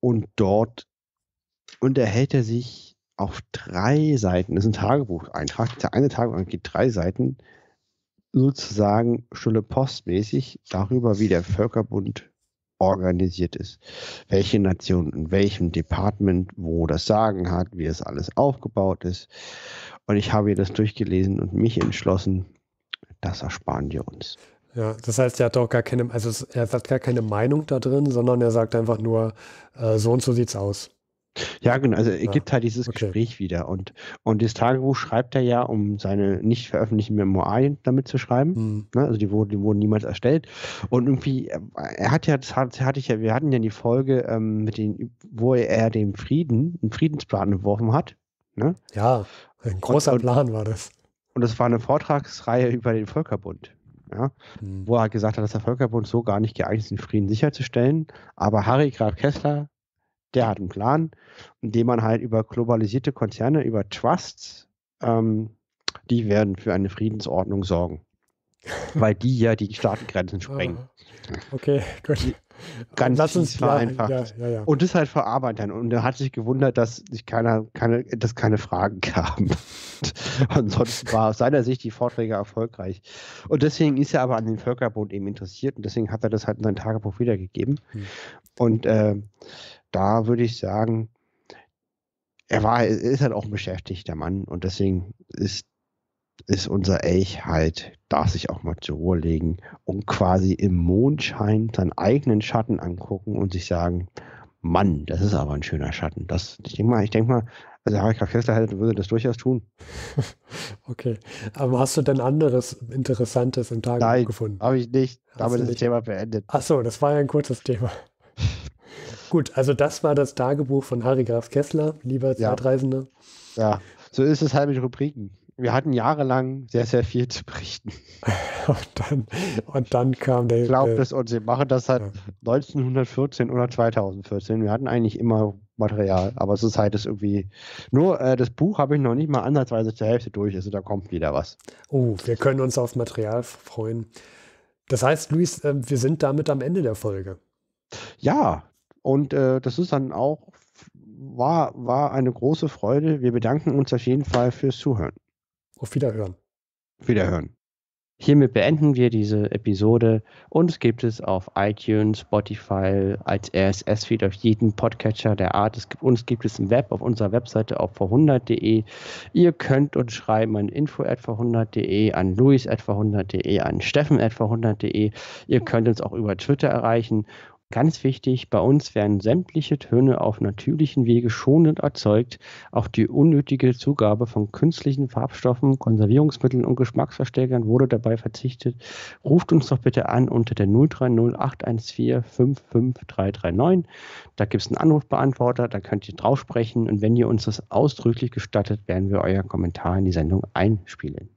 und dort unterhält er sich auf drei Seiten, das ist ein Tagebucheintrag, der eine Tagebuch geht drei Seiten, sozusagen Schule Postmäßig darüber, wie der Völkerbund organisiert ist, welche Nation in welchem Department wo das Sagen hat, wie es alles aufgebaut ist. Und ich habe ihr das durchgelesen und mich entschlossen, das ersparen wir uns. Ja, das heißt, er hat auch gar keine, also er hat gar keine Meinung da drin, sondern er sagt einfach nur, äh, so und so sieht's aus. Ja, genau. Also er gibt ja. halt dieses okay. Gespräch wieder. Und, und das Tagebuch schreibt er ja, um seine nicht veröffentlichten Memoiren damit zu schreiben. Hm. Ne? Also die, wurde, die wurden niemals erstellt. Und irgendwie, äh, er hat ja, das hatte ich ja, wir hatten ja die Folge, ähm, mit den, wo er den Frieden, einen Friedensplan entworfen hat. Ne? Ja, ein großer und, Plan war das. Und das war eine Vortragsreihe über den Völkerbund. Ja, hm. Wo er halt gesagt hat, dass der Völkerbund so gar nicht geeignet ist, den Frieden sicherzustellen. Aber Harry Graf Kessler der hat einen Plan, indem man halt über globalisierte Konzerne, über Trusts, ähm, die werden für eine Friedensordnung sorgen. weil die ja die Staatengrenzen sprengen. Okay, gut. Ganz Lass uns vereinfacht. Ja, ja, ja. Und das halt verarbeitern. Und er hat sich gewundert, dass sich keiner, keine, dass keine Fragen kamen. Ansonsten war aus seiner Sicht die Vorträge erfolgreich. Und deswegen ist er aber an den Völkerbund eben interessiert und deswegen hat er das halt in sein Tagebuch wiedergegeben. Hm. Und äh, da würde ich sagen, er war, ist halt auch ein beschäftigter Mann und deswegen ist, ist unser Elch halt, darf sich auch mal zur Ruhe legen und quasi im Mondschein seinen eigenen Schatten angucken und sich sagen, Mann, das ist aber ein schöner Schatten. Das, ich denke mal, ich denke mal, also Harry Kessler halt würde das durchaus tun. Okay. Aber hast du denn anderes Interessantes im Tag gefunden? Nein, Habe ich nicht. Hast Damit ist das Thema beendet. Achso, das war ja ein kurzes Thema. Gut, also das war das Tagebuch von Harry Graf Kessler, lieber Zeitreisender. Ja. ja, so ist es halt mit Rubriken. Wir hatten jahrelang sehr, sehr viel zu berichten. und, dann, und dann kam der. Glaubt es uns, wir machen das seit ja. 1914 oder 2014. Wir hatten eigentlich immer Material, aber es ist halt das irgendwie. Nur äh, das Buch habe ich noch nicht mal ansatzweise zur Hälfte durch, also da kommt wieder was. Oh, wir können uns auf Material freuen. Das heißt, Luis, äh, wir sind damit am Ende der Folge. Ja, und äh, das ist dann auch, war, war eine große Freude. Wir bedanken uns auf jeden Fall fürs Zuhören. Auf Wiederhören. Wiederhören. Hiermit beenden wir diese Episode. Uns gibt es auf iTunes, Spotify, als RSS-Feed auf jeden Podcatcher der Art. Es gibt, uns gibt es im Web auf unserer Webseite auf vor100.de. Ihr könnt uns schreiben an info.vor100.de, an luis.vor100.de, an steffen.vor100.de. Ihr könnt uns auch über Twitter erreichen Ganz wichtig, bei uns werden sämtliche Töne auf natürlichen Wege schonend erzeugt. Auch die unnötige Zugabe von künstlichen Farbstoffen, Konservierungsmitteln und Geschmacksverstärkern wurde dabei verzichtet. Ruft uns doch bitte an unter der 030 814 55339. Da gibt es einen Anrufbeantworter, da könnt ihr drauf sprechen und wenn ihr uns das ausdrücklich gestattet, werden wir euer Kommentar in die Sendung einspielen.